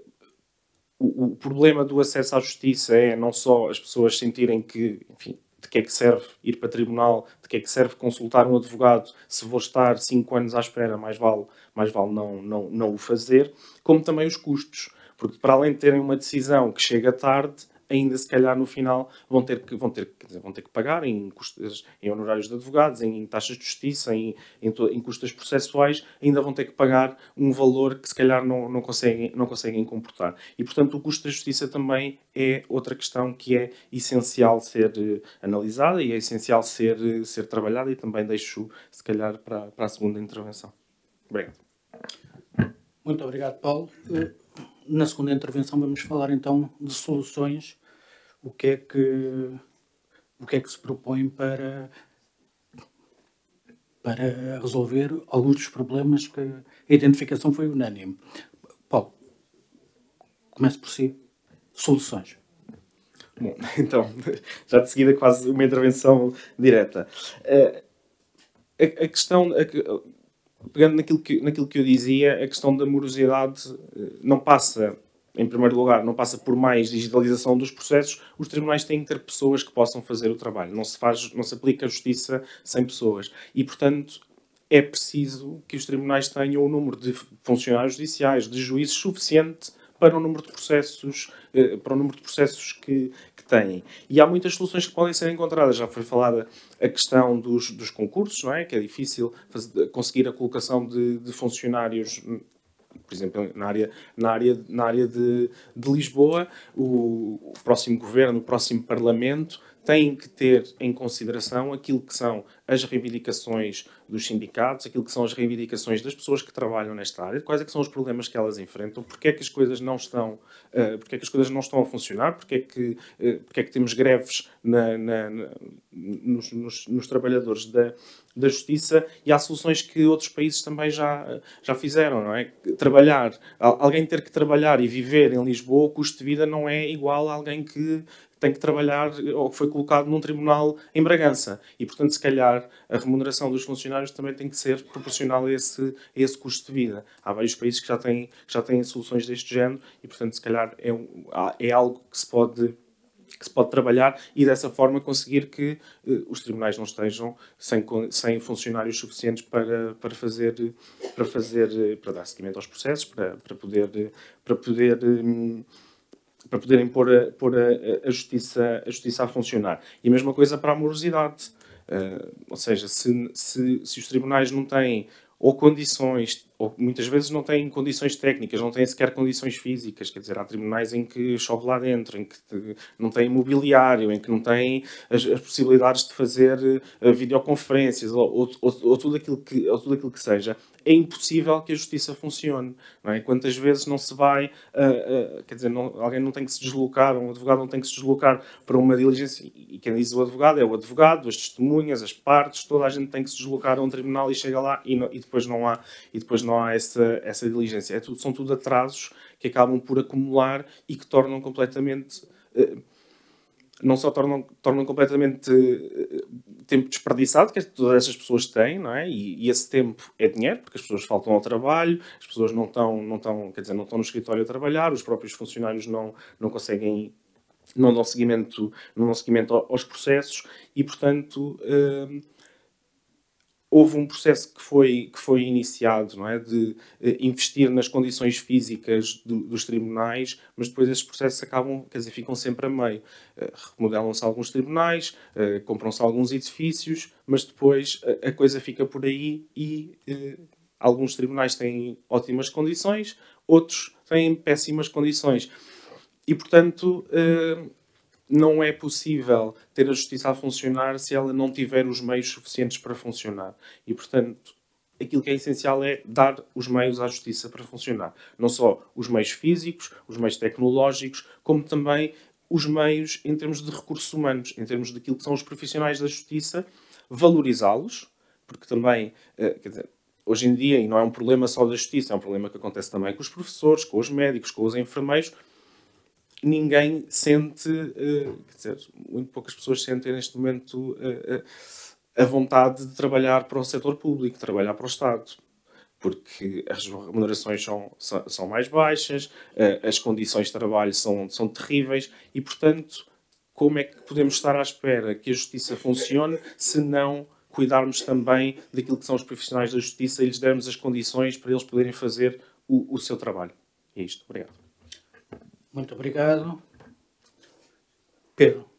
o, o problema do acesso à justiça é não só as pessoas sentirem que, enfim, de que é que serve ir para tribunal, de que é que serve consultar um advogado, se vou estar cinco anos à espera, mais vale, mais vale não, não, não o fazer, como também os custos. Porque para além de terem uma decisão que chega tarde, ainda se calhar no final vão ter que, vão ter, dizer, vão ter que pagar em, custos, em honorários de advogados, em, taxas de justiça, em, em, em custas processuais, ainda vão ter que pagar um valor que se calhar não, não, conseguem, não conseguem comportar. E portanto o custo da justiça também é outra questão que é essencial ser eh, analisada e é essencial ser, eh, ser trabalhada e também deixo se calhar para, para a segunda intervenção. Obrigado. Muito obrigado, Paulo. Eh, na segunda intervenção vamos falar então de soluções, o que é que, o que, é que se propõe para, para resolver alguns dos problemas que a identificação foi unânime. Paulo, comece por si. Soluções. Bom, então, já de seguida quase uma intervenção direta. Eh, a, a questão... A, pegando naquilo que, naquilo que eu dizia, a questão da morosidade eh, não passa, em primeiro lugar, não passa por mais digitalização dos processos. Os tribunais têm que ter pessoas que possam fazer o trabalho. Não se, faz, não se aplica a justiça sem pessoas. E, portanto, é preciso que os tribunais tenham o número de funcionários judiciais, de juízes suficiente para o número de processos, eh, para o número de processos que, têm. E há muitas soluções que podem ser encontradas. Já foi falada a questão dos, dos concursos, não é? que é difícil fazer, conseguir a colocação de, de funcionários por exemplo, na área, na área, na área de, de Lisboa, o, o, próximo governo, o próximo parlamento têm que ter em consideração aquilo que são as reivindicações dos sindicatos, aquilo que são as reivindicações das pessoas que trabalham nesta área, quais é são os problemas que elas enfrentam, porque é que as coisas não estão, uh, porque é que as coisas não estão a funcionar, porque é que, uh, porque é que temos greves na, na, na, nos, nos, nos, trabalhadores da, da justiça e há soluções que outros países também já, já fizeram, não é? Trabalhar, alguém ter que trabalhar e viver em Lisboa, o custo de vida não é igual a alguém que tem que trabalhar ou que foi colocado num tribunal em Bragança. E, portanto, se calhar a remuneração dos funcionários também tem que ser proporcional a esse, a esse custo de vida. Há vários países que já têm, que já têm soluções deste género e, portanto, se calhar é, é algo que se pode que se pode trabalhar e dessa forma conseguir que eh, os tribunais não estejam sem, sem funcionários suficientes para, para fazer para fazer eh, para dar seguimento aos processos para, para poder para poder hum, para poderem pôr, a, pôr a, a, justiça, a justiça a funcionar. E a mesma coisa para a morosidade. Uh, ah, ou seja, se, se, se, os tribunais não têm ou condições ou muitas vezes não têm condições técnicas, não têm sequer condições físicas, quer dizer, há tribunais em que chove lá dentro, em que não têm mobiliário, em que não têm as, as possibilidades de fazer eh, videoconferências ou, ou, ou, tudo aquilo que, ou tudo aquilo que seja, é impossível que a justiça funcione. Não é? Quantas vezes não se vai, uh, uh, quer dizer, não, alguém não tem que se deslocar, um advogado não tem que se deslocar para uma diligência, e quem diz o advogado é o advogado, as testemunhas, as partes, toda a gente tem que se deslocar a um tribunal e chega lá e, não, e depois não há, e depois não não há essa, essa diligência. É tudo, são tudo atrasos que acabam por acumular e que tornam completamente. Eh, não só tornam, tornam completamente eh, tempo desperdiçado, que todas essas pessoas têm, não é? E, e, esse tempo é dinheiro, porque as pessoas faltam ao trabalho, as pessoas não estão, não estão, quer dizer, não estão no escritório a trabalhar, os próprios funcionários não, não conseguem não dão seguimento, não dão seguimento aos processos e, portanto, eh, houve um processo que foi, que foi iniciado, não é? De eh, investir nas condições físicas do, dos tribunais, mas depois esses processos acabam, quer dizer, ficam sempre a meio. Eh, remodelam-se alguns tribunais, eh, compram-se alguns edifícios, mas depois a coisa fica por aí e alguns tribunais têm ótimas condições, outros têm péssimas condições. E, portanto, não é possível ter a justiça a funcionar se ela não tiver os meios suficientes para funcionar. E, portanto, aquilo que é essencial é dar os meios à justiça para funcionar. Não só os meios físicos, os meios tecnológicos, como também os meios em termos de recursos humanos, em termos daquilo que são os profissionais da justiça, valorizá-los, porque também, eh, dizer, hoje em dia, e não é um problema só da justiça, é um problema que acontece também com os professores, com os médicos, com os enfermeiros ninguém sente, uh, quer dizer, muito poucas pessoas sentem neste momento eh, eh, a vontade de trabalhar para o setor público, trabalhar para o Estado porque as remunerações são, são mais baixas, as condições de trabalho são, são terríveis e, portanto, como é que podemos estar à espera que a justiça funcione se não cuidarmos também daquilo que são os profissionais da justiça e lhes dermos as condições para eles poderem fazer o, o seu trabalho? É isto. Obrigado. Muito obrigado. Pedro.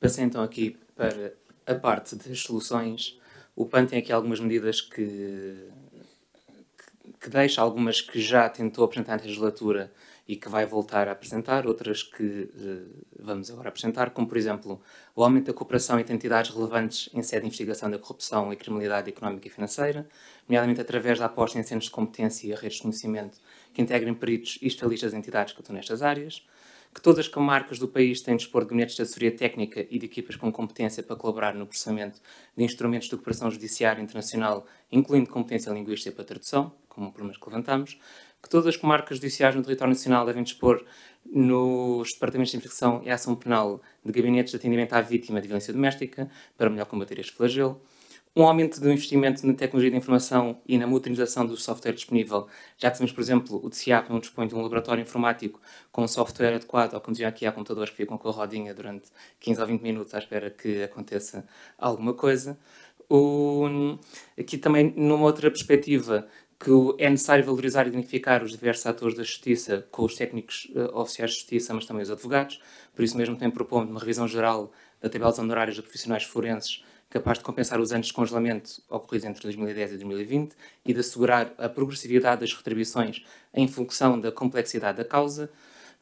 Passei então aqui para a parte das soluções. O PAN tem aqui algumas medidas que, que, deixa algumas que já tentou apresentar na legislatura e que vai voltar a apresentar, outras que uh, vamos agora apresentar, como por exemplo o aumento da cooperação entre entidades relevantes em sede de investigação da corrupção e criminalidade económica e financeira, nomeadamente através da aposta em centros de competência e redes de conhecimento que integrem peritos e especialistas de entidades que atuam nestas áreas, que todas as comarcas do país têm de dispor de gabinetes de assessoria técnica e de equipas com competência para colaborar no processamento de instrumentos de cooperação judiciária internacional, incluindo competência linguística para tradução, como por problema que levantamos, que todas as comarcas judiciais no território nacional devem dispor nos departamentos de infecção e ação penal de gabinetes de atendimento à vítima de violência doméstica para melhor combater este flagelo. Um aumento do investimento na tecnologia de informação e na modernização do software disponível, já que temos, por exemplo, o DCAP não dispõe de um laboratório informático com um software adequado ao conduzir aqui a computadores que ficam com a rodinha durante 15 ou 20 minutos à espera que aconteça alguma coisa. O, aqui também, numa outra perspectiva, que é necessário valorizar e identificar os diversos atores da justiça com os técnicos uh, oficiais de justiça, mas também os advogados. Por isso mesmo tem propondo uma revisão geral da tabela honorários de profissionais forenses capaz de compensar os anos de congelamento ocorridos entre 2010 e 2020 e de assegurar a progressividade das retribuições em função da complexidade da causa,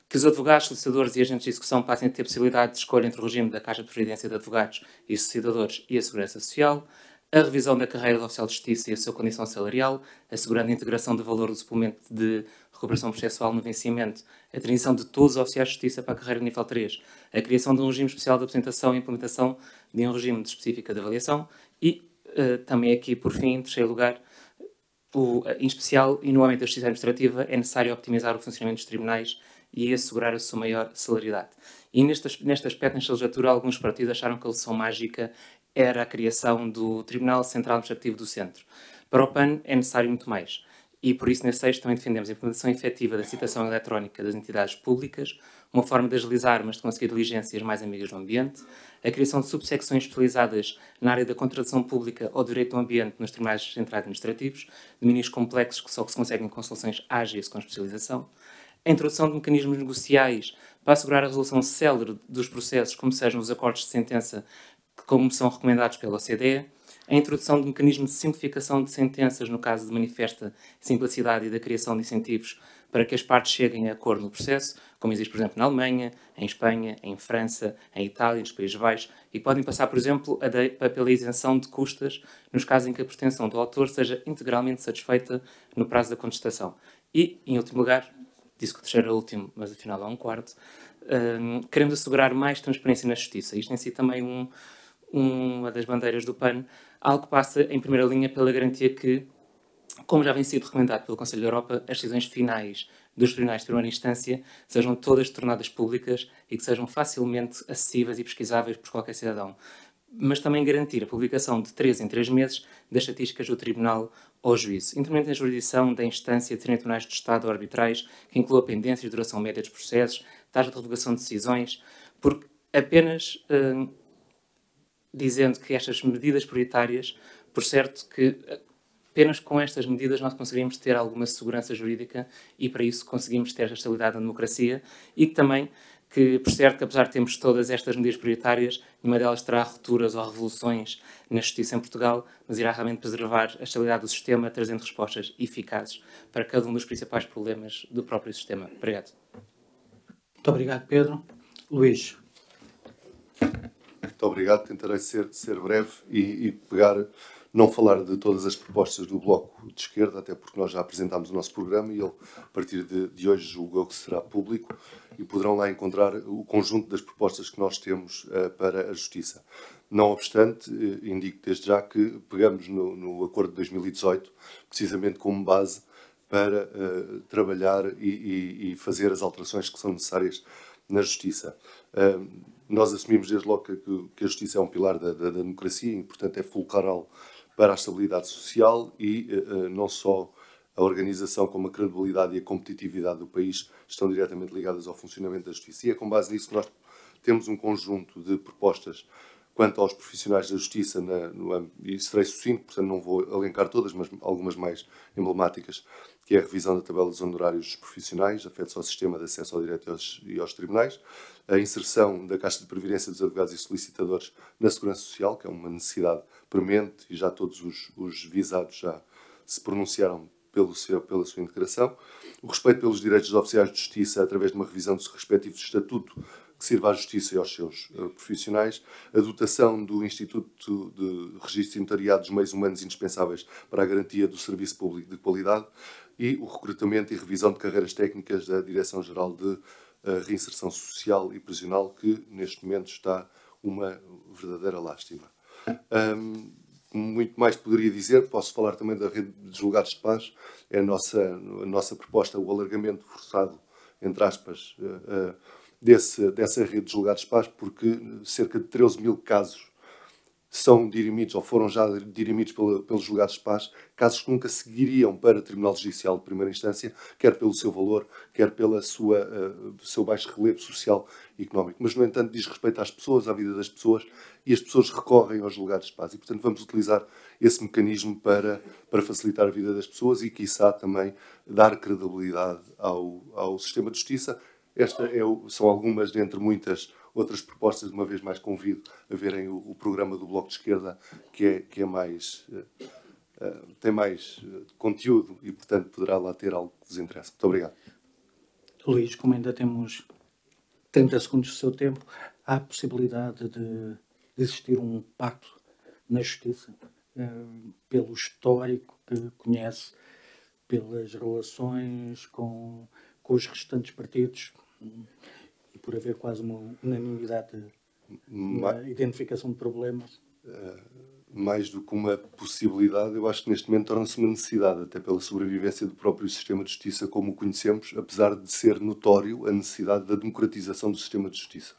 que os advogados, solicitadores e agentes de execução passem a ter possibilidade de escolha entre o regime da Caixa de Previdência de Advogados e Solicitadores e a Segurança Social, a revisão da carreira do oficial de justiça e a sua condição salarial, assegurando a integração do valor do suplemento de recuperação processual no vencimento, a transição de todos os oficiais de justiça para a carreira nível 3, a criação de um regime especial de apresentação e implementação de um regime específico de avaliação e uh, também aqui, por fim, em terceiro lugar, o, em especial e no âmbito da justiça administrativa, é necessário optimizar o funcionamento dos tribunais e assegurar a sua maior celeridade. E neste, neste aspecto, nesta legislatura, alguns partidos acharam que a lição mágica era a criação do Tribunal Central Administrativo do Centro. Para o PAN é necessário muito mais. E por isso, nesse texto, também defendemos a implementação efetiva da citação eletrónica das entidades públicas, uma forma de agilizar, mas de conseguir diligências mais amigas do ambiente, a criação de subsecções especializadas na área da contratação pública ou do direito do ambiente nos tribunais centrais administrativos, domínios complexos que só se conseguem com soluções ágeis com especialização, a introdução de mecanismos negociais para assegurar a resolução célere dos processos, como sejam os acordos de sentença como são recomendados pela OCDE, a introdução de mecanismos de simplificação de sentenças no caso de manifesta simplicidade e da criação de incentivos para que as partes cheguem a acordo no processo, como existe, por exemplo, na Alemanha, em Espanha, em França, em Itália, nos Países Baixos, e podem passar, por exemplo, a pela isenção de custas nos casos em que a pretensão do autor seja integralmente satisfeita no prazo da contestação. E, em último lugar, disse que o terceiro é o último, mas afinal é um quarto, um, queremos assegurar mais transparência na justiça. Isto tem sido também é um, uma das bandeiras do PAN, algo que passa em primeira linha pela garantia que, como já vem sido recomendado pelo Conselho da Europa, as decisões finais dos tribunais de primeira instância sejam todas tornadas públicas e que sejam facilmente acessíveis e pesquisáveis por qualquer cidadão. Mas também garantir a publicação de 3 em 3 meses das estatísticas do Tribunal ou juízo, intermente a jurisdição da instância de tribunais de Estado ou arbitrais, que inclua pendências, duração média dos processos, taxa de revogação de decisões, porque apenas uh, dizendo que estas medidas prioritárias, por certo que apenas com estas medidas nós conseguimos ter alguma segurança jurídica e para isso conseguimos ter a estabilidade da democracia e que também que, por certo, que apesar de termos todas estas medidas prioritárias, nenhuma delas terá rupturas ou revoluções na justiça em Portugal, mas irá realmente preservar a estabilidade do sistema, trazendo respostas eficazes para cada um dos principais problemas do próprio sistema. Obrigado. Muito obrigado, Pedro. Luís. Muito obrigado. Tentarei ser, ser breve e, e pegar não falar de todas as propostas do Bloco de Esquerda, até porque nós já apresentámos o nosso programa e ele, a partir de, de hoje, julgou que será público e poderão lá encontrar o conjunto das propostas que nós temos uh, para a Justiça. Não obstante, eh, indico desde já que pegamos no, no, Acordo de 2018, precisamente como base para uh, trabalhar e, e, e, fazer as alterações que são necessárias na Justiça. Uh, nós assumimos desde logo que, que a justiça é um pilar da, da, da democracia e, portanto, é fulcral para a estabilidade social e uh, não só a organização, como a credibilidade e a competitividade do país estão diretamente ligadas ao funcionamento da justiça. E é com base nisso que nós temos um conjunto de propostas quanto aos profissionais da justiça, na, no, e serei sucinto, portanto não vou alencar todas, mas algumas mais emblemáticas, que é a revisão da tabela dos honorários dos profissionais, afeta-se ao sistema de acesso ao direito e aos, e aos tribunais, a inserção da Caixa de Previdência dos Advogados e Solicitadores na Segurança Social, que é uma necessidade premente e já todos os, os visados já se pronunciaram pelo seu, pela sua integração, o respeito pelos direitos dos oficiais de justiça através de uma revisão do seu respectivo estatuto que sirva à justiça e aos seus eh, profissionais, a dotação do Instituto de Registro Notariado dos Meios Humanos Indispensáveis para a garantia do serviço público de qualidade e o recrutamento e revisão de carreiras técnicas da Direção-Geral de eh, Reinserção Social e Prisional, que neste momento está uma verdadeira lástima. Um, muito mais poderia dizer, posso falar também da rede de julgados de paz, é a nossa, a nossa proposta, o alargamento forçado, entre aspas, uh, desse, dessa rede de julgados paz, porque cerca de 13 mil casos são dirimidos ou foram já dirimidos pelos julgados de paz, casos que nunca seguiriam para o Tribunal Judicial de Primeira Instância, quer pelo seu valor, quer pelo eh, uh, seu baixo relevo social e económico. Mas, no entanto, diz respeito às pessoas, à vida das pessoas, e as pessoas recorrem aos julgados de paz. E, portanto, vamos utilizar esse mecanismo para, para facilitar a vida das pessoas e, quiçá, também dar credibilidade ao, ao sistema de justiça esta é são algumas dentre muitas outras propostas. Uma vez mais convido a verem o, o programa do Bloco de Esquerda, que é, que é mais, uh, uh, tem mais uh, conteúdo e, portanto, poderá lá ter algo que vos interessa. Muito obrigado. Luís, como ainda temos 30 segundos do seu tempo, há a possibilidade de, existir um pacto na justiça pelo histórico que conhece, pelas relações com com os restantes partidos e por haver quase uma unanimidade na identificação de problemas? Eh, mais do que uma possibilidade, eu acho que neste momento torna-se uma necessidade, até pela sobrevivência do próprio sistema de justiça como o conhecemos, apesar de ser notório a necessidade da democratização do sistema de justiça.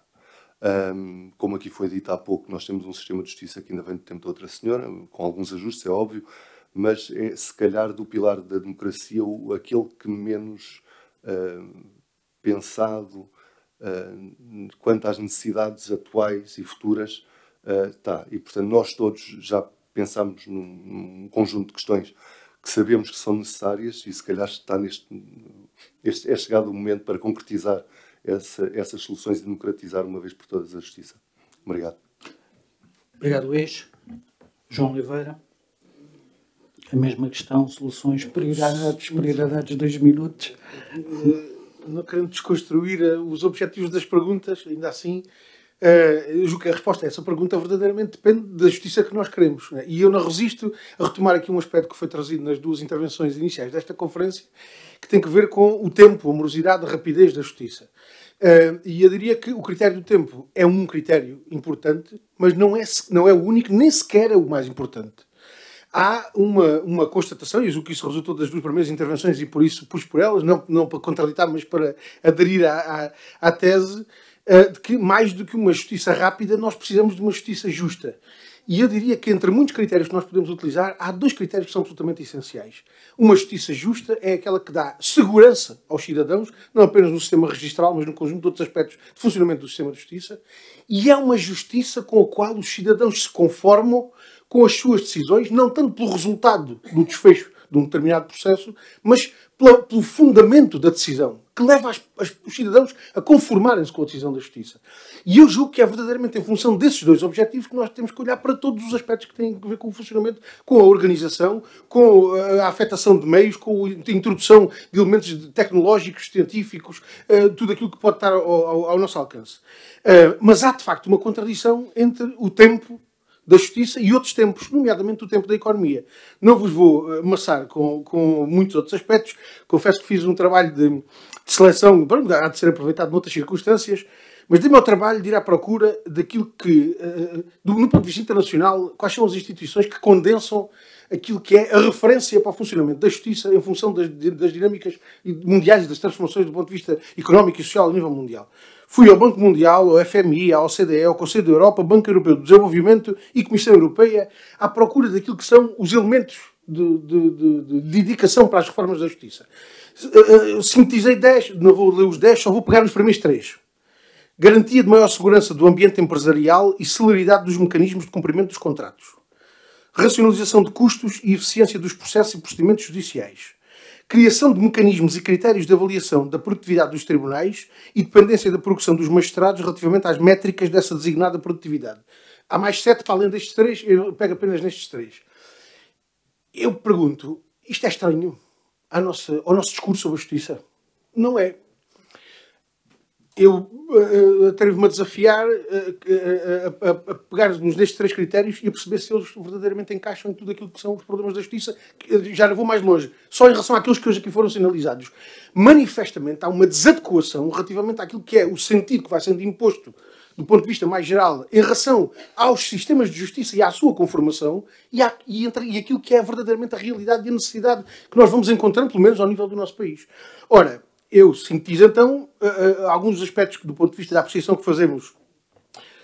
Um, como aqui foi dito há pouco, nós temos um sistema de justiça que ainda vem do tempo de outra senhora, com alguns ajustes, é óbvio, mas é se calhar do pilar da democracia aquele que menos ah, pensado ah, quanto às necessidades atuais e futuras está. Ah, e, portanto, nós todos já pensamos num, num conjunto de questões que sabemos que são necessárias e se calhar está neste este, é chegado o momento para concretizar essa, essas soluções e democratizar uma vez por todas a justiça. Obrigado. Obrigado, Luís. João Oliveira. A mesma questão, soluções, prioridades, prioridades, dois minutos. Não querendo desconstruir eh, os objetivos das perguntas, ainda assim, eh, eu julgo que a resposta a essa pergunta verdadeiramente depende da justiça que nós queremos. Né? E eu não resisto a retomar aqui um aspecto que foi trazido nas duas intervenções iniciais desta conferência, que tem que ver com o tempo, a morosidade, a rapidez da justiça. Eh, e eu diria que o critério do tempo é um critério importante, mas não é, não é o único, nem sequer é o mais importante há uma, uma constatação, e o que isso resultou das duas primeiras intervenções, e por isso pus por elas, não, não para contraditar, mas para aderir à, à, à tese, uh, de que mais do que uma justiça rápida, nós precisamos de uma justiça justa. E eu diria que entre muitos critérios que nós podemos utilizar, há dois critérios que são absolutamente essenciais. Uma justiça justa é aquela que dá segurança aos cidadãos, não apenas no sistema registral, mas no conjunto de outros aspectos de funcionamento do sistema de justiça. E é uma justiça com a qual os cidadãos se conformam com as suas decisões, não tanto pelo resultado do desfecho de um determinado processo, mas pela, pelo fundamento da decisão, que leva as, as, os cidadãos a conformarem-se com a decisão da Justiça. E eu julgo que é verdadeiramente em função desses dois objetivos que nós temos que olhar para todos os aspectos que têm a ver com o funcionamento, com a organização, com eh, a afetação de meios, com a introdução de elementos tecnológicos, científicos, eh, tudo aquilo que pode estar ao, ao, ao nosso alcance. Eh, mas há, de facto, uma contradição entre o tempo da justiça e outros tempos, nomeadamente o tempo da economia. Não vos vou eh, amassar com, com muitos outros aspectos. Confesso que fiz um trabalho de, de seleção, pronto, há de ser aproveitado noutras circunstâncias, mas dei-me ao trabalho de ir à procura daquilo que, eh, eh, do, no ponto de vista internacional, quais são as instituições que condensam aquilo que é a referência para o funcionamento da justiça em função das, das dinâmicas mundiais e das transformações do ponto de vista económico e social a nível mundial. Fui ao Banco Mundial, ao FMI, à OCDE, ao Conselho da Europa, Banco Europeu de Desenvolvimento e Comissão Europeia à procura daquilo que são os elementos de, de, de, de indicação para as reformas da justiça. Eh, eh, sintetizei 10, não vou ler os 10, só vou pegar os primeiros 3. Garantia de maior segurança do ambiente empresarial e celeridade dos mecanismos de cumprimento dos contratos. Racionalização de custos e eficiência dos processos e procedimentos judiciais criação de mecanismos e critérios de avaliação da produtividade dos tribunais e dependência da progressão dos magistrados relativamente às métricas dessa designada produtividade. Há mais sete para além destes três, eu pego apenas nestes três. Eu pergunto, isto é estranho à nossa, ao nosso discurso sobre a justiça? Não é eu uh, atrevo-me a desafiar eh, eh, a, a, a, a pegar-nos nestes três critérios e a perceber se eles verdadeiramente encaixam em tudo aquilo que são os problemas da justiça. Já vou mais longe, só em relação àqueles que hoje aqui foram sinalizados. Manifestamente há uma desadequação relativamente àquilo que é o sentido que vai sendo imposto do ponto de vista mais geral, em relação aos sistemas de justiça e à sua conformação, e, à, e, entre, e aquilo que é verdadeiramente a realidade e a necessidade que nós vamos encontrando, pelo menos ao nível do nosso país. Ora, eu sintetizo então eh, eh, alguns aspectos que, do ponto de vista da apreciação que fazemos,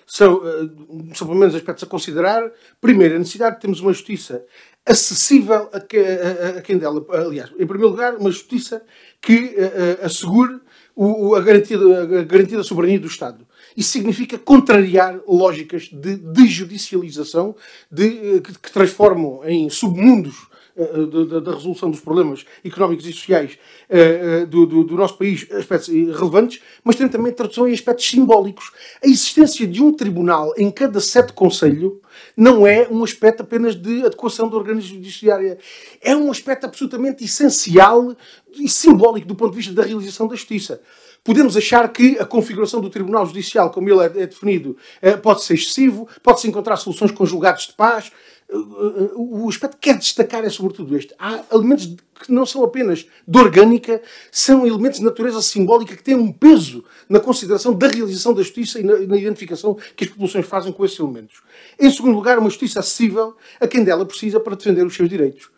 são, eh, são pelo menos aspectos a considerar. Primeiro, a necessidade de termos uma justiça acessível a, que, a, a quem dela. Aliás, em primeiro lugar, uma justiça que assegure o, a, garantia, a garantia da soberania do Estado. Isso significa contrariar lógicas de desjudicialização de, que, que transformam em submundos eh, da, resolução dos problemas económicos e sociais eh, eh, do, do, do, nosso país, aspectos relevantes, mas tem também tradução em aspectos simbólicos. A existência de um tribunal em cada sete conselho não é um aspecto apenas de adequação do organismo judiciário. É um aspecto absolutamente essencial e simbólico do ponto de vista da realização da justiça. Podemos achar que a configuração do Tribunal Judicial, como ele é, é definido, pode ser excessivo, pode-se encontrar soluções com julgados de paz, o aspecto que quer destacar é sobretudo este. Há elementos que não são apenas de orgânica, são elementos de natureza simbólica que têm um peso na consideração da realização da justiça e na, na identificação que as populações fazem com esses elementos. Em segundo lugar, uma justiça acessível a quem dela precisa para defender os seus direitos.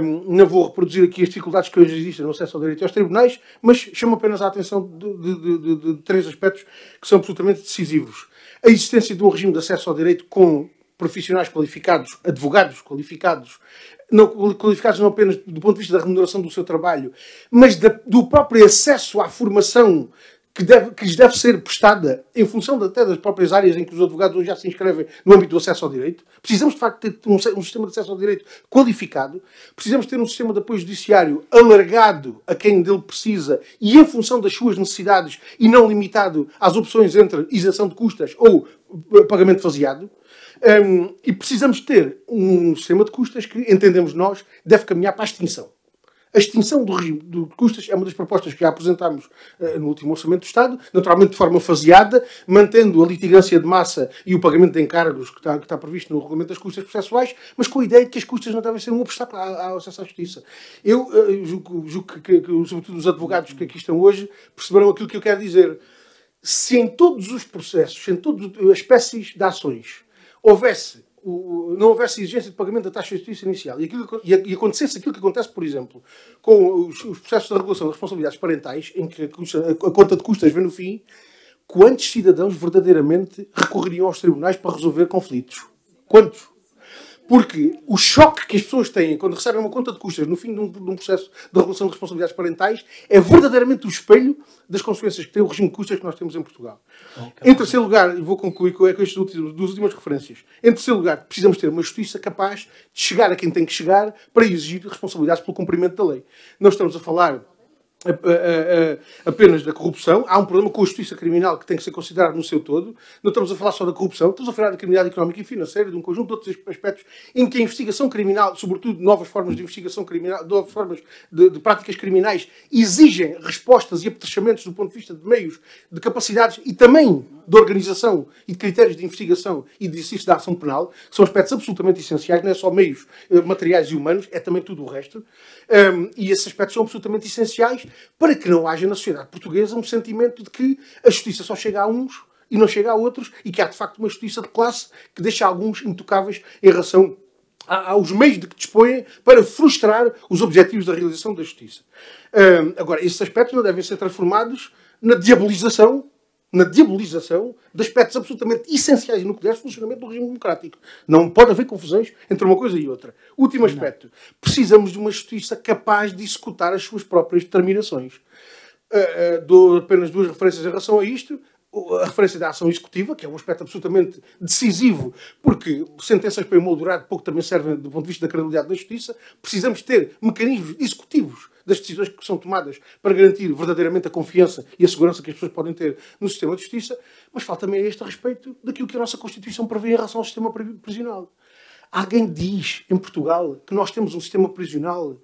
Um, não vou reproduzir aqui as dificuldades que hoje existem no acesso ao direito aos tribunais, mas chamo apenas a atenção de, de, de, de três aspectos que são absolutamente decisivos. A existência de um regime de acesso ao direito com profissionais qualificados, advogados qualificados, não, qualificados não apenas do ponto de vista da remuneração do seu trabalho, mas da, do próprio acesso à formação que, deve, que lhes deve ser prestada em função de, até das próprias áreas em que os advogados hoje já se inscrevem no âmbito do acesso ao direito. Precisamos, de facto, ter um, um, sistema de acesso ao direito qualificado. Precisamos ter um sistema de apoio judiciário alargado a quem dele precisa e em função das suas necessidades e não limitado às opções entre isenção de custas ou eh, pagamento faseado. Um, e precisamos ter um sistema de custas que, entendemos nós, deve caminhar para a extinção. A extinção do regime de custas é uma das propostas que já apresentámos uh, no último Orçamento do Estado, naturalmente de forma faseada, mantendo a litigância de massa e o pagamento de encargos que está, que está previsto no Regulamento das Custas Processuais, mas com a ideia de que as custas não devem ser um obstáculo ao acesso à justiça. Eu uh, julgo, julgo que, que, sobretudo, os advogados que aqui estão hoje perceberão aquilo que eu quero dizer. Se em todos os processos, em todas as espécies de ações, houvesse o, não houvesse exigência de pagamento da taxa de justiça inicial e, aquilo, e, e acontecesse aquilo que acontece, por exemplo, com os, os processos de regulação de responsabilidades parentais, em que a, a conta de custas vem no fim, quantos cidadãos verdadeiramente recorreriam aos tribunais para resolver conflitos? Quantos? Porque o choque que as pessoas têm quando recebem uma conta de custas no fim de um, de um processo de regulação de responsabilidades parentais é verdadeiramente o espelho das consequências que tem o regime de custas que nós temos em Portugal. Okay. Em terceiro lugar, e vou concluir com, estas últimas, duas últimas referências, em terceiro lugar, precisamos ter uma justiça capaz de chegar a quem tem que chegar para exigir responsabilidades pelo cumprimento da lei. Nós estamos a falar apenas da corrupção, há um problema com a justiça criminal que tem que ser considerado no seu todo. Não estamos a falar só da corrupção, estamos a falar da criminalidade económica e financeira, de um conjunto de outros aspectos em que a investigação criminal, sobretudo novas formas de investigação criminal, novas formas de, de práticas criminais, exigem respostas e apetrechamentos do ponto de vista de meios, de capacidades e também de organização e de critérios de investigação e de exercício da ação penal, que são aspectos absolutamente essenciais, não é só meios eh, materiais e humanos, é também tudo o resto. Um, e esses aspectos são absolutamente essenciais para que não haja na sociedade portuguesa um sentimento de que a justiça só chega a uns e não chega a outros e que há de facto uma justiça de classe que deixa alguns intocáveis em relação aos meios de que dispõem para frustrar os objetivos da realização da justiça. agora, esses aspectos não devem ser transformados na diabolização na diabolização de aspectos absolutamente essenciais e nucleares do funcionamento do regime democrático. Não pode haver confusões entre uma coisa e outra. Último aspecto. Não. Precisamos de uma justiça capaz de executar as suas próprias determinações. Uh, uh, dou apenas duas referências em relação a isto a referência da ação executiva, que é um aspecto absolutamente decisivo, porque sentenças para emoldurar pouco também servem do ponto de vista da credibilidade da justiça, precisamos ter mecanismos executivos das decisões que são tomadas para garantir verdadeiramente a confiança e a segurança que as pessoas podem ter no sistema de justiça, mas falta também a este respeito daquilo que a nossa Constituição prevê em relação ao sistema prisional. Alguém diz em Portugal que nós temos um sistema prisional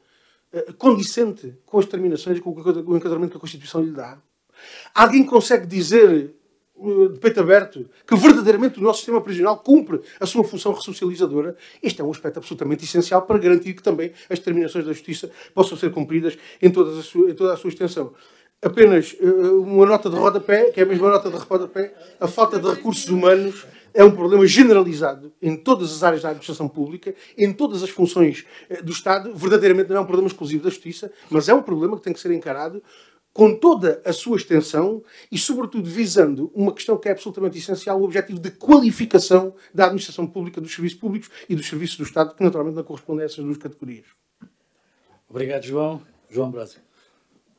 condizente eh, condicente com as terminações e com o encadramento que a Constituição lhe dá? Alguém consegue dizer de peito aberto, que verdadeiramente o nosso sistema prisional cumpre a sua função ressocializadora, este é um aspecto absolutamente essencial para garantir que também as determinações da justiça possam ser cumpridas em, toda a sua, toda a sua extensão apenas eh, uma nota de rodapé, que é a mesma nota de rodapé, a falta de recursos humanos é um problema generalizado em todas as áreas da administração pública, em todas as funções eh, do Estado. Verdadeiramente não é um problema exclusivo da Justiça, mas é um problema que tem que ser encarado com toda a sua extensão e, sobretudo, visando uma questão que é absolutamente essencial, o objetivo de qualificação da administração pública, dos serviços públicos e dos serviços do Estado, que naturalmente não corresponde a essas duas categorias. Obrigado, João. João Brasil.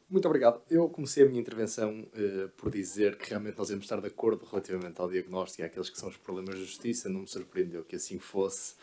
Muito obrigado. Eu comecei a minha intervenção uh, por dizer que realmente nós devemos estar de acordo relativamente ao diagnóstico e àqueles que são os problemas da justiça. Não me surpreendeu que assim fosse.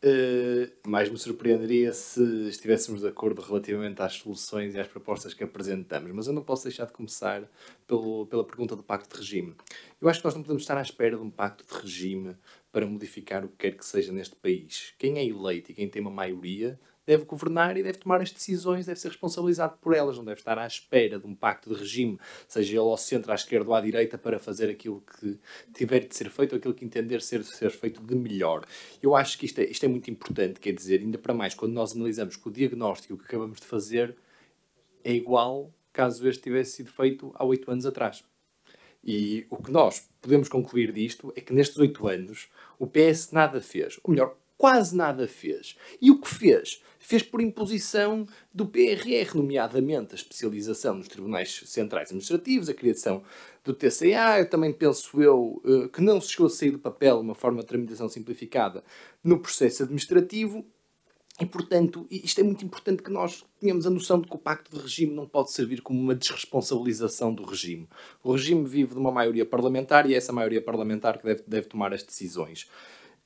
Eh, mais me surpreenderia se estivéssemos de acordo relativamente às soluções e às propostas que apresentamos, mas eu não posso deixar de começar pelo, pela pergunta do Pacto de Regime. Eu acho que nós não podemos estar à espera de um Pacto de Regime para modificar o que quer que seja neste país. Quem é eleito e quem tem uma maioria deve governar e deve tomar as decisões, deve ser responsabilizado por elas, não deve estar à espera de um pacto de regime, seja ele ao centro, à esquerda ou à direita, para fazer aquilo que tiver de ser feito, ou aquilo que entender ser, ser feito de melhor. Eu acho que isto é, isto é muito importante, quer dizer, ainda para mais, quando nós analisamos que o diagnóstico que acabamos de fazer é igual caso este tivesse sido feito há oito anos atrás. E o que nós podemos concluir disto é que nestes oito anos o PS nada fez. Ou melhor, quase nada fez. E o que fez? Fez por imposição do PRR, nomeadamente a especialização nos tribunais centrais administrativos, a criação do TCA, eu também penso eu eh, que não se chegou a sair do papel uma forma de tramitação simplificada no processo administrativo. E, portanto, isto é muito importante que nós tenhamos a noção de que o pacto de regime não pode servir como uma desresponsabilização do regime. O regime vive de uma maioria parlamentar e é essa maioria parlamentar que deve, deve tomar as decisões.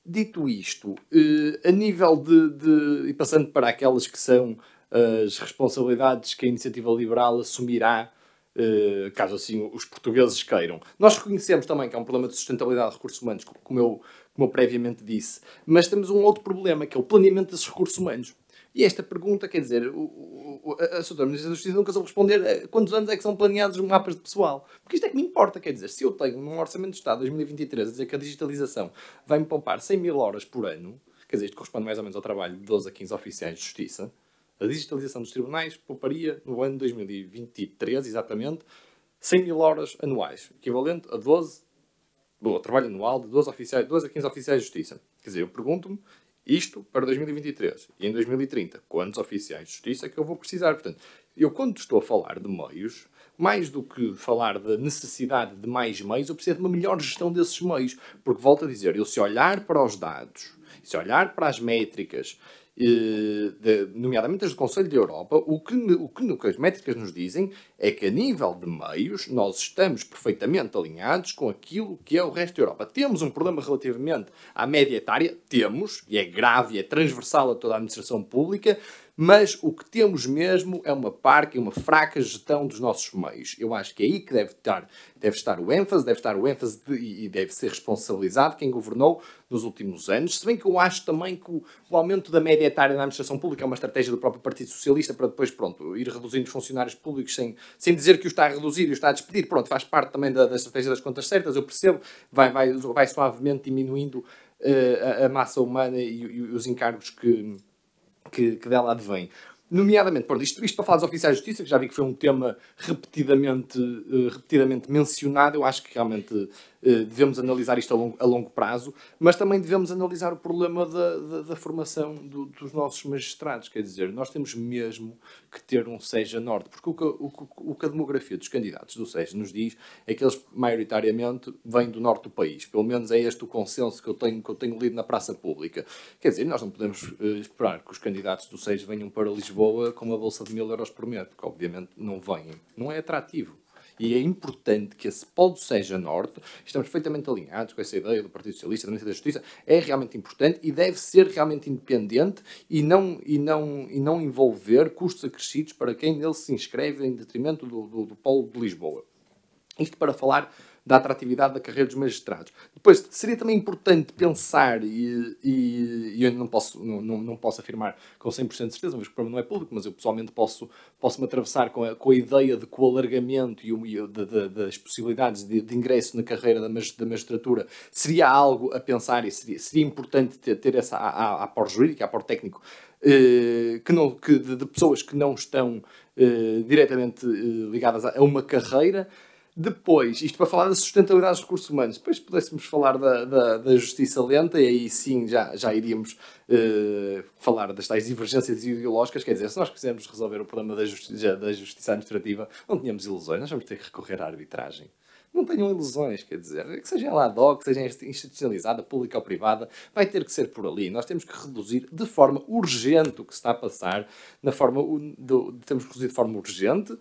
Dito isto, eh, a nível de, de, e passando para aquelas que são as responsabilidades que a iniciativa liberal assumirá, eh, caso assim os portugueses queiram, nós reconhecemos também que é um problema de sustentabilidade de recursos humanos, como eu, como eu previamente disse, mas temos um outro problema que é o planeamento desses recursos humanos. E esta pergunta, quer dizer, a Sra. Ministra da Justiça nunca soube responder eh, quantos anos é que são planeados os mapas de pessoal. Porque isto é que me importa, quer dizer, se eu tenho num Orçamento de Estado de 2023 a dizer que a digitalização vai-me poupar 100 mil horas por ano, quer dizer, isto corresponde mais ou menos ao trabalho de 12 a 15 oficiais de Justiça, a digitalização dos tribunais pouparia no ano de 2023, exatamente, 100 mil horas anuais, equivalente a 12 bom, trabalho anual de 12, oficiais, 12 a 15 oficiais de justiça. Quer dizer, eu pergunto-me isto para 2023 e em 2030, quantos oficiais de justiça é que eu vou precisar? Portanto, eu quando estou a falar de meios, mais do que falar da necessidade de mais meios, eu preciso de uma melhor gestão desses meios. Porque, volto a dizer, eu se olhar para os dados se olhar para as métricas, eh, de, nomeadamente as do Conselho da Europa, o que, o que as métricas nos dizem é que a nível de meios nós estamos perfeitamente alinhados com aquilo que é o resto da Europa. Temos um problema relativamente à média etária, temos, e é grave, e é transversal a toda a administração pública, mas o que temos mesmo é uma parca e uma fraca gestão dos nossos meios. Eu acho que é aí que deve estar, deve estar o ênfase, deve estar o ênfase de, e deve ser responsabilizado quem governou nos últimos anos. Se bem que eu acho também que o, o aumento da média etária na administração pública é uma estratégia do próprio Partido Socialista para depois, pronto, ir reduzindo os funcionários públicos sem, sem dizer que o está a reduzir e o está a despedir. Pronto, faz parte também da, da estratégia das contas certas, eu percebo, vai, vai, vai suavemente diminuindo uh, a, a, massa humana e, e os encargos que que, que dela advém. Nomeadamente, pronto, isto, isto para falar dos oficiais de justiça, que já vi que foi um tema repetidamente, uh, repetidamente mencionado, eu acho que realmente eh, devemos analisar isto a longo, a longo, prazo, mas também devemos analisar o problema da, da, da formação do, dos nossos magistrados. Quer dizer, nós temos mesmo que ter um SEJA Norte, porque o que, o, o que, a demografia dos candidatos do SEJA nos diz é que eles, maioritariamente, vêm do norte do país. Pelo menos é este o consenso que eu tenho, que eu tenho lido na praça pública. Quer dizer, nós não podemos eh, esperar que os candidatos do SEJA venham para Lisboa com uma bolsa de mil euros por mês, porque obviamente não vêm. Não é atrativo e é importante que esse polo seja norte. Estamos perfeitamente alinhados com essa ideia do Partido Socialista, da Ministra da Justiça, é realmente importante e deve ser realmente independente e não, e não, e não envolver custos acrescidos para quem nele se inscreve em detrimento do, do, do polo de Lisboa. Isto para falar da atratividade da carreira dos magistrados. Depois, seria também importante pensar, e, e, e eu não posso, não, não, não, posso afirmar com 100% de certeza, mas o problema não é público, mas eu pessoalmente posso, posso me atravessar com a, com a ideia de que o alargamento e o, de, de, das possibilidades de, de, ingresso na carreira da, da magistratura seria algo a pensar e seria, seria importante ter, ter essa aporte jurídica, aporte técnico, eh, que não, que de, de, pessoas que não estão eh, diretamente eh, ligadas a, a uma carreira, depois, isto para falar da sustentabilidade dos recursos humanos, depois pudéssemos falar da, da, da justiça lenta e aí sim já, já iríamos uh, falar das tais divergências ideológicas. Quer dizer, se nós quisermos resolver o problema da justiça, da justiça administrativa, não tínhamos ilusões, nós vamos ter que recorrer à arbitragem não tenham ilusões, quer dizer, que seja ela ad hoc, seja institucionalizada, pública ou privada, vai ter que ser por ali. Nós temos que reduzir de forma urgente o que se está a passar, na forma do, temos que reduzir de forma urgente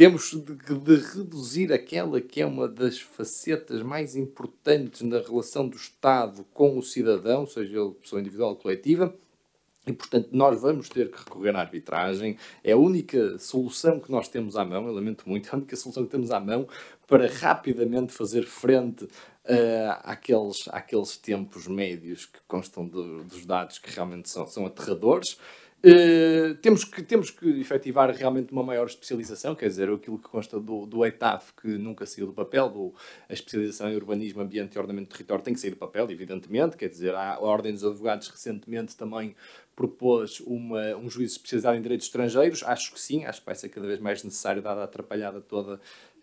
temos de, de reduzir aquela que é uma das facetas mais importantes na relação do Estado com o cidadão, seja ele pessoa individual ou coletiva, e, portanto, nós vamos ter que recorrer à arbitragem. É a única solução que nós temos à mão, eu lamento muito, é a única solução que temos à mão para rapidamente fazer frente uh, àqueles, àqueles tempos médios que constam dos dados que realmente são, são aterradores. Uh, temos, que, temos que efetivar realmente uma maior especialização, quer dizer, aquilo que consta do, do ETAF, que nunca saiu do papel, do, a especialização em urbanismo, ambiente e ordenamento do território tem que sair do papel, evidentemente, quer dizer, a, Ordem dos Advogados recentemente também propôs uma, um juízo especializado em direitos estrangeiros, acho que sim, acho que vai ser cada vez mais necessário, dada a atrapalhada toda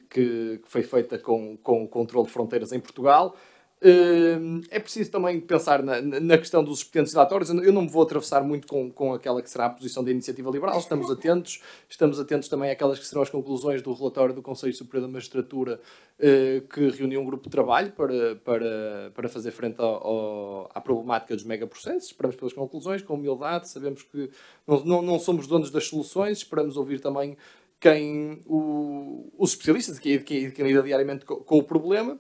que, que foi feita com, com o controle de fronteiras em Portugal. Hum, é preciso também pensar na, na questão dos expedientes dilatórios. Eu não me vou atravessar muito com, com aquela que será a posição da iniciativa liberal, estamos atentos. Estamos atentos também àquelas que serão as conclusões do relatório do Conselho Superior da Magistratura, eh, que reuniu um grupo de trabalho para, para, para fazer frente ao, à problemática dos megaprocessos. Esperamos pelas conclusões, com humildade. Sabemos que não, não, não somos donos das soluções, esperamos ouvir também quem o, os especialistas que, que, que lida diariamente com, com o problema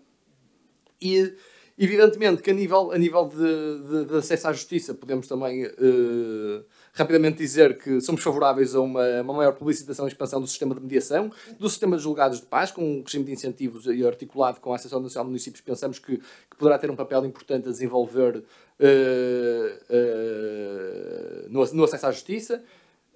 e evidentemente que a nível, a nível de, de, de acesso à justiça podemos também uh, rapidamente dizer que somos favoráveis a uma, uma maior publicitação e expansão do sistema de mediação, do sistema de julgados de paz, com um regime de incentivos e articulado com a Associação Nacional de Municípios, pensamos que, que poderá ter um papel importante a desenvolver uh, uh, no, no acesso à justiça.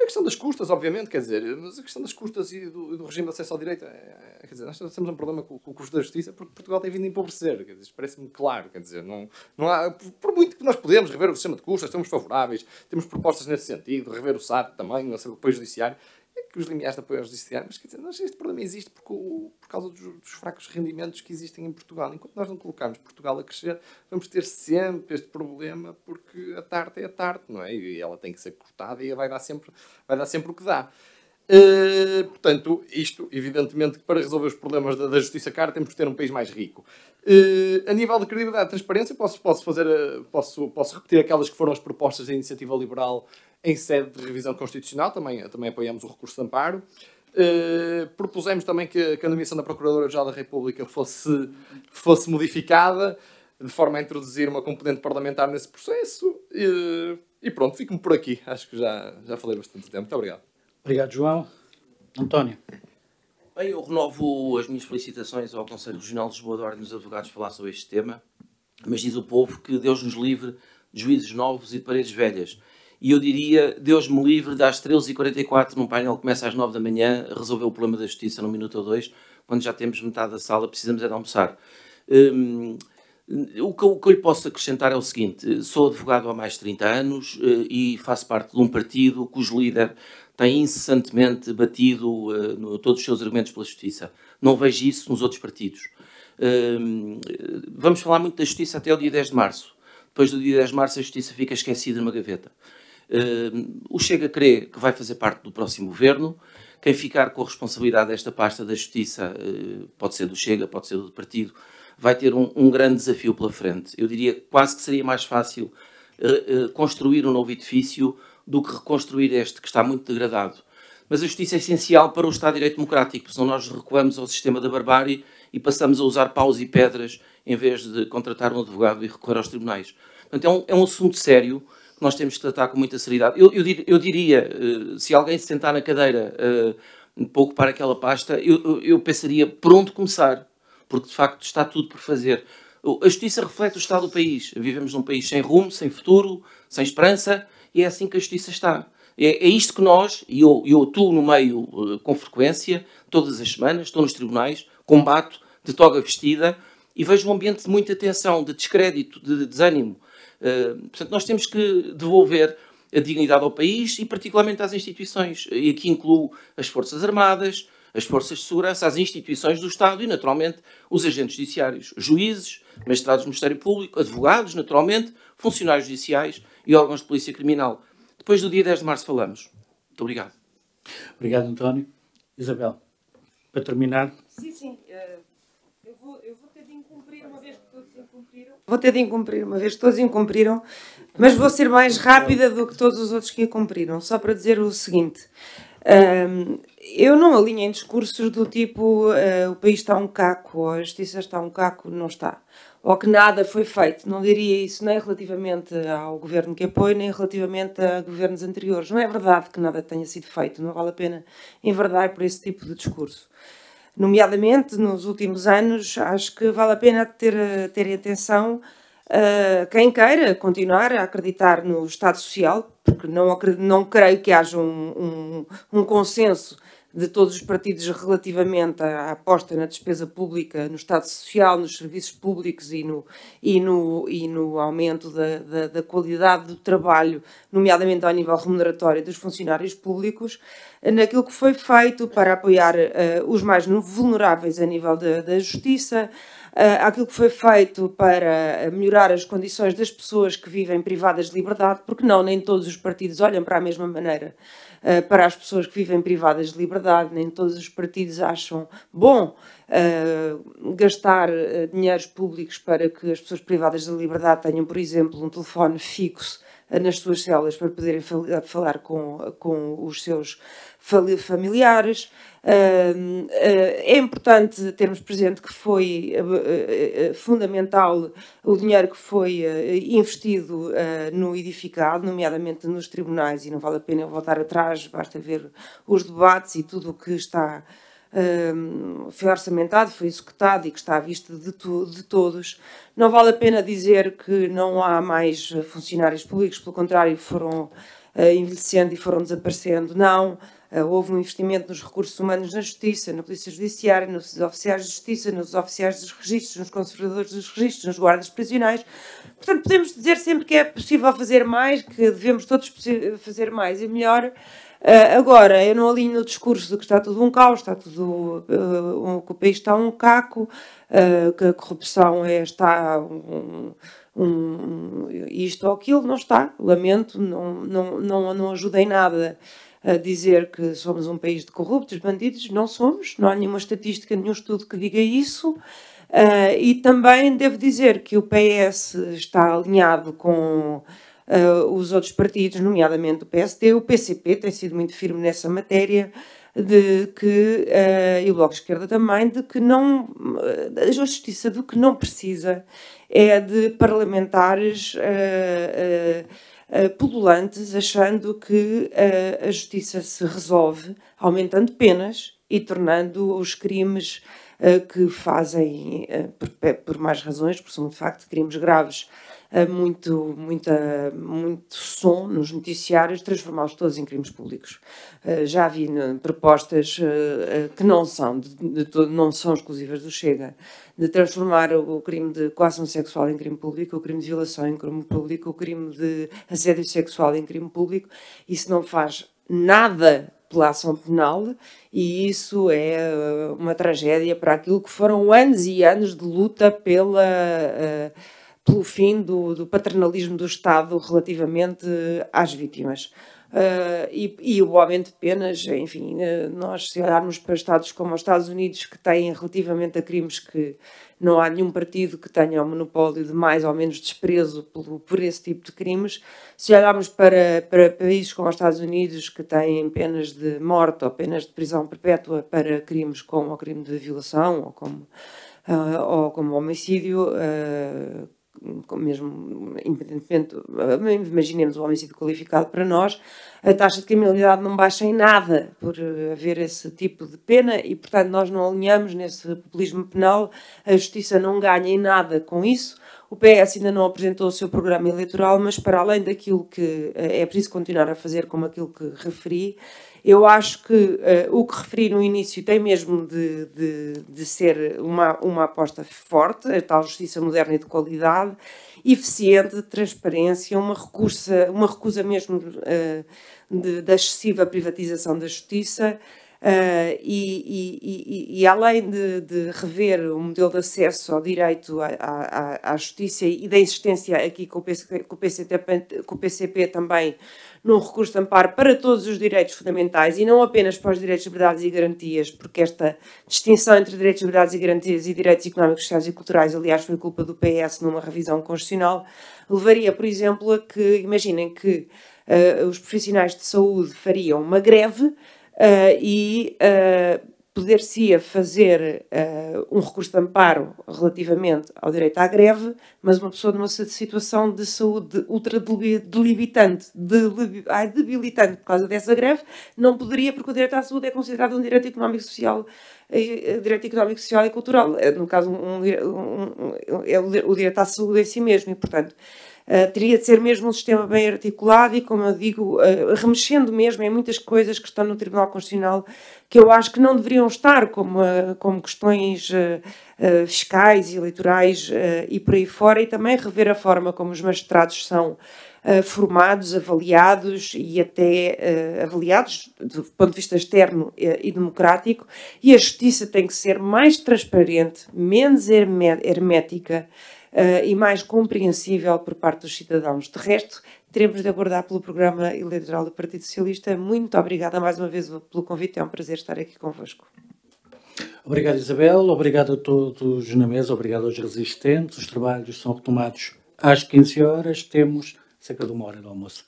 A questão das custas, obviamente, quer dizer, mas a questão das custas e do, do regime de acesso ao direito, é, é, quer dizer, nós temos um problema com, com, o custo da justiça porque Portugal tem vindo a empobrecer, quer dizer, parece-me claro, quer dizer, não, não há, por muito que nós podemos rever o sistema de custas, estamos favoráveis, temos propostas nesse sentido, rever o SAT também, o apoio judiciário, é que os limiares de apoio aos mas quer dizer, nós, este problema existe porque, o, por causa dos, dos, fracos rendimentos que existem em Portugal. Enquanto nós não colocarmos Portugal a crescer, vamos ter sempre este problema porque a tarde é a tarde, não é? E ela tem que ser cortada e vai dar sempre, vai dar sempre o que dá. Uh, portanto, isto, evidentemente, para resolver os problemas da, da, justiça cara temos que ter um país mais rico. Uh, a nível de credibilidade e transparência, posso, posso, fazer, eh, posso, posso repetir aquelas que foram as propostas da iniciativa liberal em sede de revisão constitucional, também, também apoiamos o recurso de amparo. Uh, propusemos também que, que a nomeação da Procuradora-Geral da República fosse, fosse modificada, de forma a introduzir uma componente parlamentar nesse processo. Uh, e pronto, fico-me por aqui. Acho que já, já falei bastante tempo. Muito obrigado. Obrigado, João. António. Bem, eu renovo as minhas felicitações ao Conselho Regional de Lisboa de Ordem dos Advogados por falar sobre este tema, mas diz o povo que Deus nos livre de juízes novos e de paredes velhas e eu diria, Deus me livre, das 13h44 num painel que começa às 9 da manhã, resolver o problema da justiça num minuto ou dois, quando já temos metade da sala, precisamos é de almoçar. Hum, o que, eu, o que eu lhe posso acrescentar é o seguinte: sou advogado há mais de 30 anos eh, e faço parte de um partido cujo líder tem incessantemente batido uh, no, todos os seus argumentos pela justiça. Não vejo isso nos outros partidos. Hum, vamos falar muito da justiça até o dia 10 de março. Depois do dia 10 de março, a justiça fica esquecida numa gaveta. Uh, o Chega crê que vai fazer parte do próximo governo. Quem ficar com a responsabilidade desta pasta da Justiça, uh, pode ser do Chega, pode ser do partido, vai ter um, um grande desafio pela frente. Eu diria quase que seria mais fácil uh, construir um novo edifício do que reconstruir este, que está muito degradado. Mas a justiça é essencial para o Estado de Direito Democrático, senão nós recuamos ao sistema da barbárie e passamos a usar paus e pedras em vez de contratar um advogado e recorrer aos tribunais. Portanto, é um, é um assunto sério nós temos que tratar com muita seriedade. Eu, eu, eu diria, eh, se alguém se sentar na cadeira eh, um pouco para aquela pasta, eu, eu pensaria por onde começar, porque de facto está tudo por fazer. A justiça reflete o estado do país. Vivemos num país sem rumo, sem futuro, sem esperança, e é assim que a justiça está. É, é isto que nós, e eu, eu atuo no meio eh, com frequência, todas as semanas, estou nos tribunais, combato de toga vestida, e vejo um ambiente de muita tensão, de descrédito, de desânimo. Eh, portanto, nós temos que devolver a dignidade ao país e, particularmente, às instituições. E aqui incluo as Forças Armadas, as forças de segurança, as instituições do Estado e, naturalmente, os agentes judiciários, juízes, magistrados do Ministério Público, advogados, naturalmente, funcionários judiciais e órgãos de polícia criminal. Depois do dia 10 de março falamos. Muito obrigado. Obrigado, António. Isabel, para terminar. Sim, sim. incumpriram. Vou ter de incumprir uma vez, todos incumpriram, mas vou ser mais rápida do que todos os outros que cumpriram. só para dizer o seguinte. Um, eu não alinho em discursos do tipo uh, o país está um caco, ou a justiça está um caco, não está. Ou que nada foi feito. Não diria isso nem relativamente ao governo que apoio, nem relativamente a governos anteriores. Não é verdade que nada tenha sido feito. Não vale a pena enverdar por esse tipo de discurso nomeadamente nos últimos anos, acho que vale a pena ter, ter atenção uh, quem queira continuar a acreditar no Estado Social, porque não, não creio que haja um, um, um consenso de todos os partidos relativamente à aposta na despesa pública, no Estado Social, nos serviços públicos e no, e no, e no aumento da, da, da qualidade do trabalho, nomeadamente ao nível remuneratório dos funcionários públicos, naquilo que foi feito para apoiar uh, os mais vulneráveis a nível da, da justiça, uh, eh, aquilo que foi feito para eh, melhorar as condições das pessoas que vivem privadas de liberdade, porque não nem todos os partidos olham para a mesma maneira eh, para as pessoas que vivem privadas de liberdade, nem todos os partidos acham bom uh, gastar eh, dinheiros públicos para que as pessoas privadas de liberdade tenham, por exemplo, um telefone fixo nas suas células para poderem falar com, com os seus familiares. Eh, é importante termos presente que foi eh, eh, fundamental o dinheiro que foi investido no edificado, nomeadamente nos tribunais, e não vale a pena voltar atrás, basta ver os debates e tudo o que está foi orçamentado, foi executado e que está à vista de, to de todos. Não vale a pena dizer que não há mais eh, funcionários públicos, pelo contrário, foram eh, envelhecendo e foram desaparecendo. Não, eh, houve um investimento nos recursos humanos na Justiça, na Polícia Judiciária, nos oficiais de Justiça, nos oficiais dos registros, nos conservadores dos registros, nos guardas prisionais. Portanto, podemos dizer sempre que é possível fazer mais, que devemos todos fazer mais e melhor. Uh, agora, eu não alinho no discurso de que está tudo um caos, está tudo, uh, um, que o país está um caco, uh, que a corrupção é, está um, um, isto ou aquilo, não está. Lamento, não, não, não, não ajudei nada a dizer que somos um país de corruptos, bandidos, não somos, não há nenhuma estatística, nenhum estudo que diga isso. e também devo dizer que o PS está alinhado com uh, os outros partidos, nomeadamente o PSD, o PCP tem sido muito firme nessa matéria de que, uh, e o Bloco de Esquerda também, de que não, ah, a justiça do que não precisa é de parlamentares uh, pululantes achando que a justiça se resolve aumentando penas e tornando os crimes que fazem, por, mais razões, porque são de facto crimes graves, muito, muita, muito som nos noticiários, transformá-los todos em crimes públicos. Eh, já vi né, propostas eh, eh, que não são, de, de, não são exclusivas do Chega, de transformar o crime de coação sexual em crime público, o crime de violação em crime público, o crime de assédio sexual em crime público. Isso não faz nada pela ação penal e isso é uma tragédia para aquilo que foram anos e anos de luta pela. Uh, pelo fim do, do paternalismo do Estado relativamente eh, às vítimas. Uh, e, e, o aumento de penas, enfim, eh, nós se olharmos para Estados como os Estados Unidos, que têm relativamente a crimes que não há nenhum partido que tenha o um monopólio de mais ou menos desprezo por, por esse tipo de crimes, se olharmos para, para países como os Estados Unidos, que têm penas de morte ou penas de prisão perpétua para crimes como o crime de violação ou como, uh, ou como homicídio mesmo independentemente, imaginemos o homicídio qualificado para nós, a taxa de criminalidade não baixa em nada por eh, haver esse tipo de pena e, portanto, nós não alinhamos nesse populismo penal, a justiça não ganha em nada com isso. O PS ainda não apresentou o seu programa eleitoral, mas para além daquilo que eh, é preciso continuar a fazer, como aquilo que referi, eu acho que uh, o que referi no início tem mesmo de, de, de, ser uma, uma aposta forte, a tal justiça moderna e de qualidade, eficiente, transparência, uma recusa, uma recusa mesmo uh, da excessiva privatização da justiça. Uh, e, e, e, e, além de, de, rever o modelo de acesso ao direito à, à, à justiça e da existência aqui com o, PCP, com o PCP, com o PCP também num recurso de amparo para todos os direitos fundamentais e não apenas para os direitos, liberdades e garantias, porque esta distinção entre direitos, liberdades e garantias e direitos económicos, sociais e culturais, aliás, foi culpa do PS numa revisão constitucional, levaria, por exemplo, a que, imaginem que uh, os profissionais de saúde fariam uma greve. Uh, e uh, poder se fazer uh, um recurso de amparo relativamente ao direito à greve, mas uma pessoa numa situação de saúde ultra delimitante, de, debilitante por causa dessa greve, não poderia, porque o direito à saúde é considerado um direito económico, social, eh, eh, direito económico, social e cultural. No caso, um, um, um, é o direito à saúde em si mesmo, e portanto ah, teria de ser mesmo um sistema bem articulado e, como eu digo, uh, remexendo mesmo em muitas coisas que estão no Tribunal Constitucional que eu acho que não deveriam estar, como, uh, como questões fiscais, eleitorais e por aí fora, e também rever a forma como os magistrados são formados, avaliados e até uh, avaliados do ponto de vista externo e, democrático, e a justiça tem que ser mais transparente, menos hermética uh, e mais compreensível por parte dos cidadãos. De resto, teremos de abordar pelo programa eleitoral do Partido Socialista. Muito obrigada mais uma vez pelo convite, é um prazer estar aqui convosco. Obrigado, Isabel. Obrigado a todos na mesa, obrigado aos resistentes. Os trabalhos são retomados às 15 horas. Temos cerca de uma hora de almoço.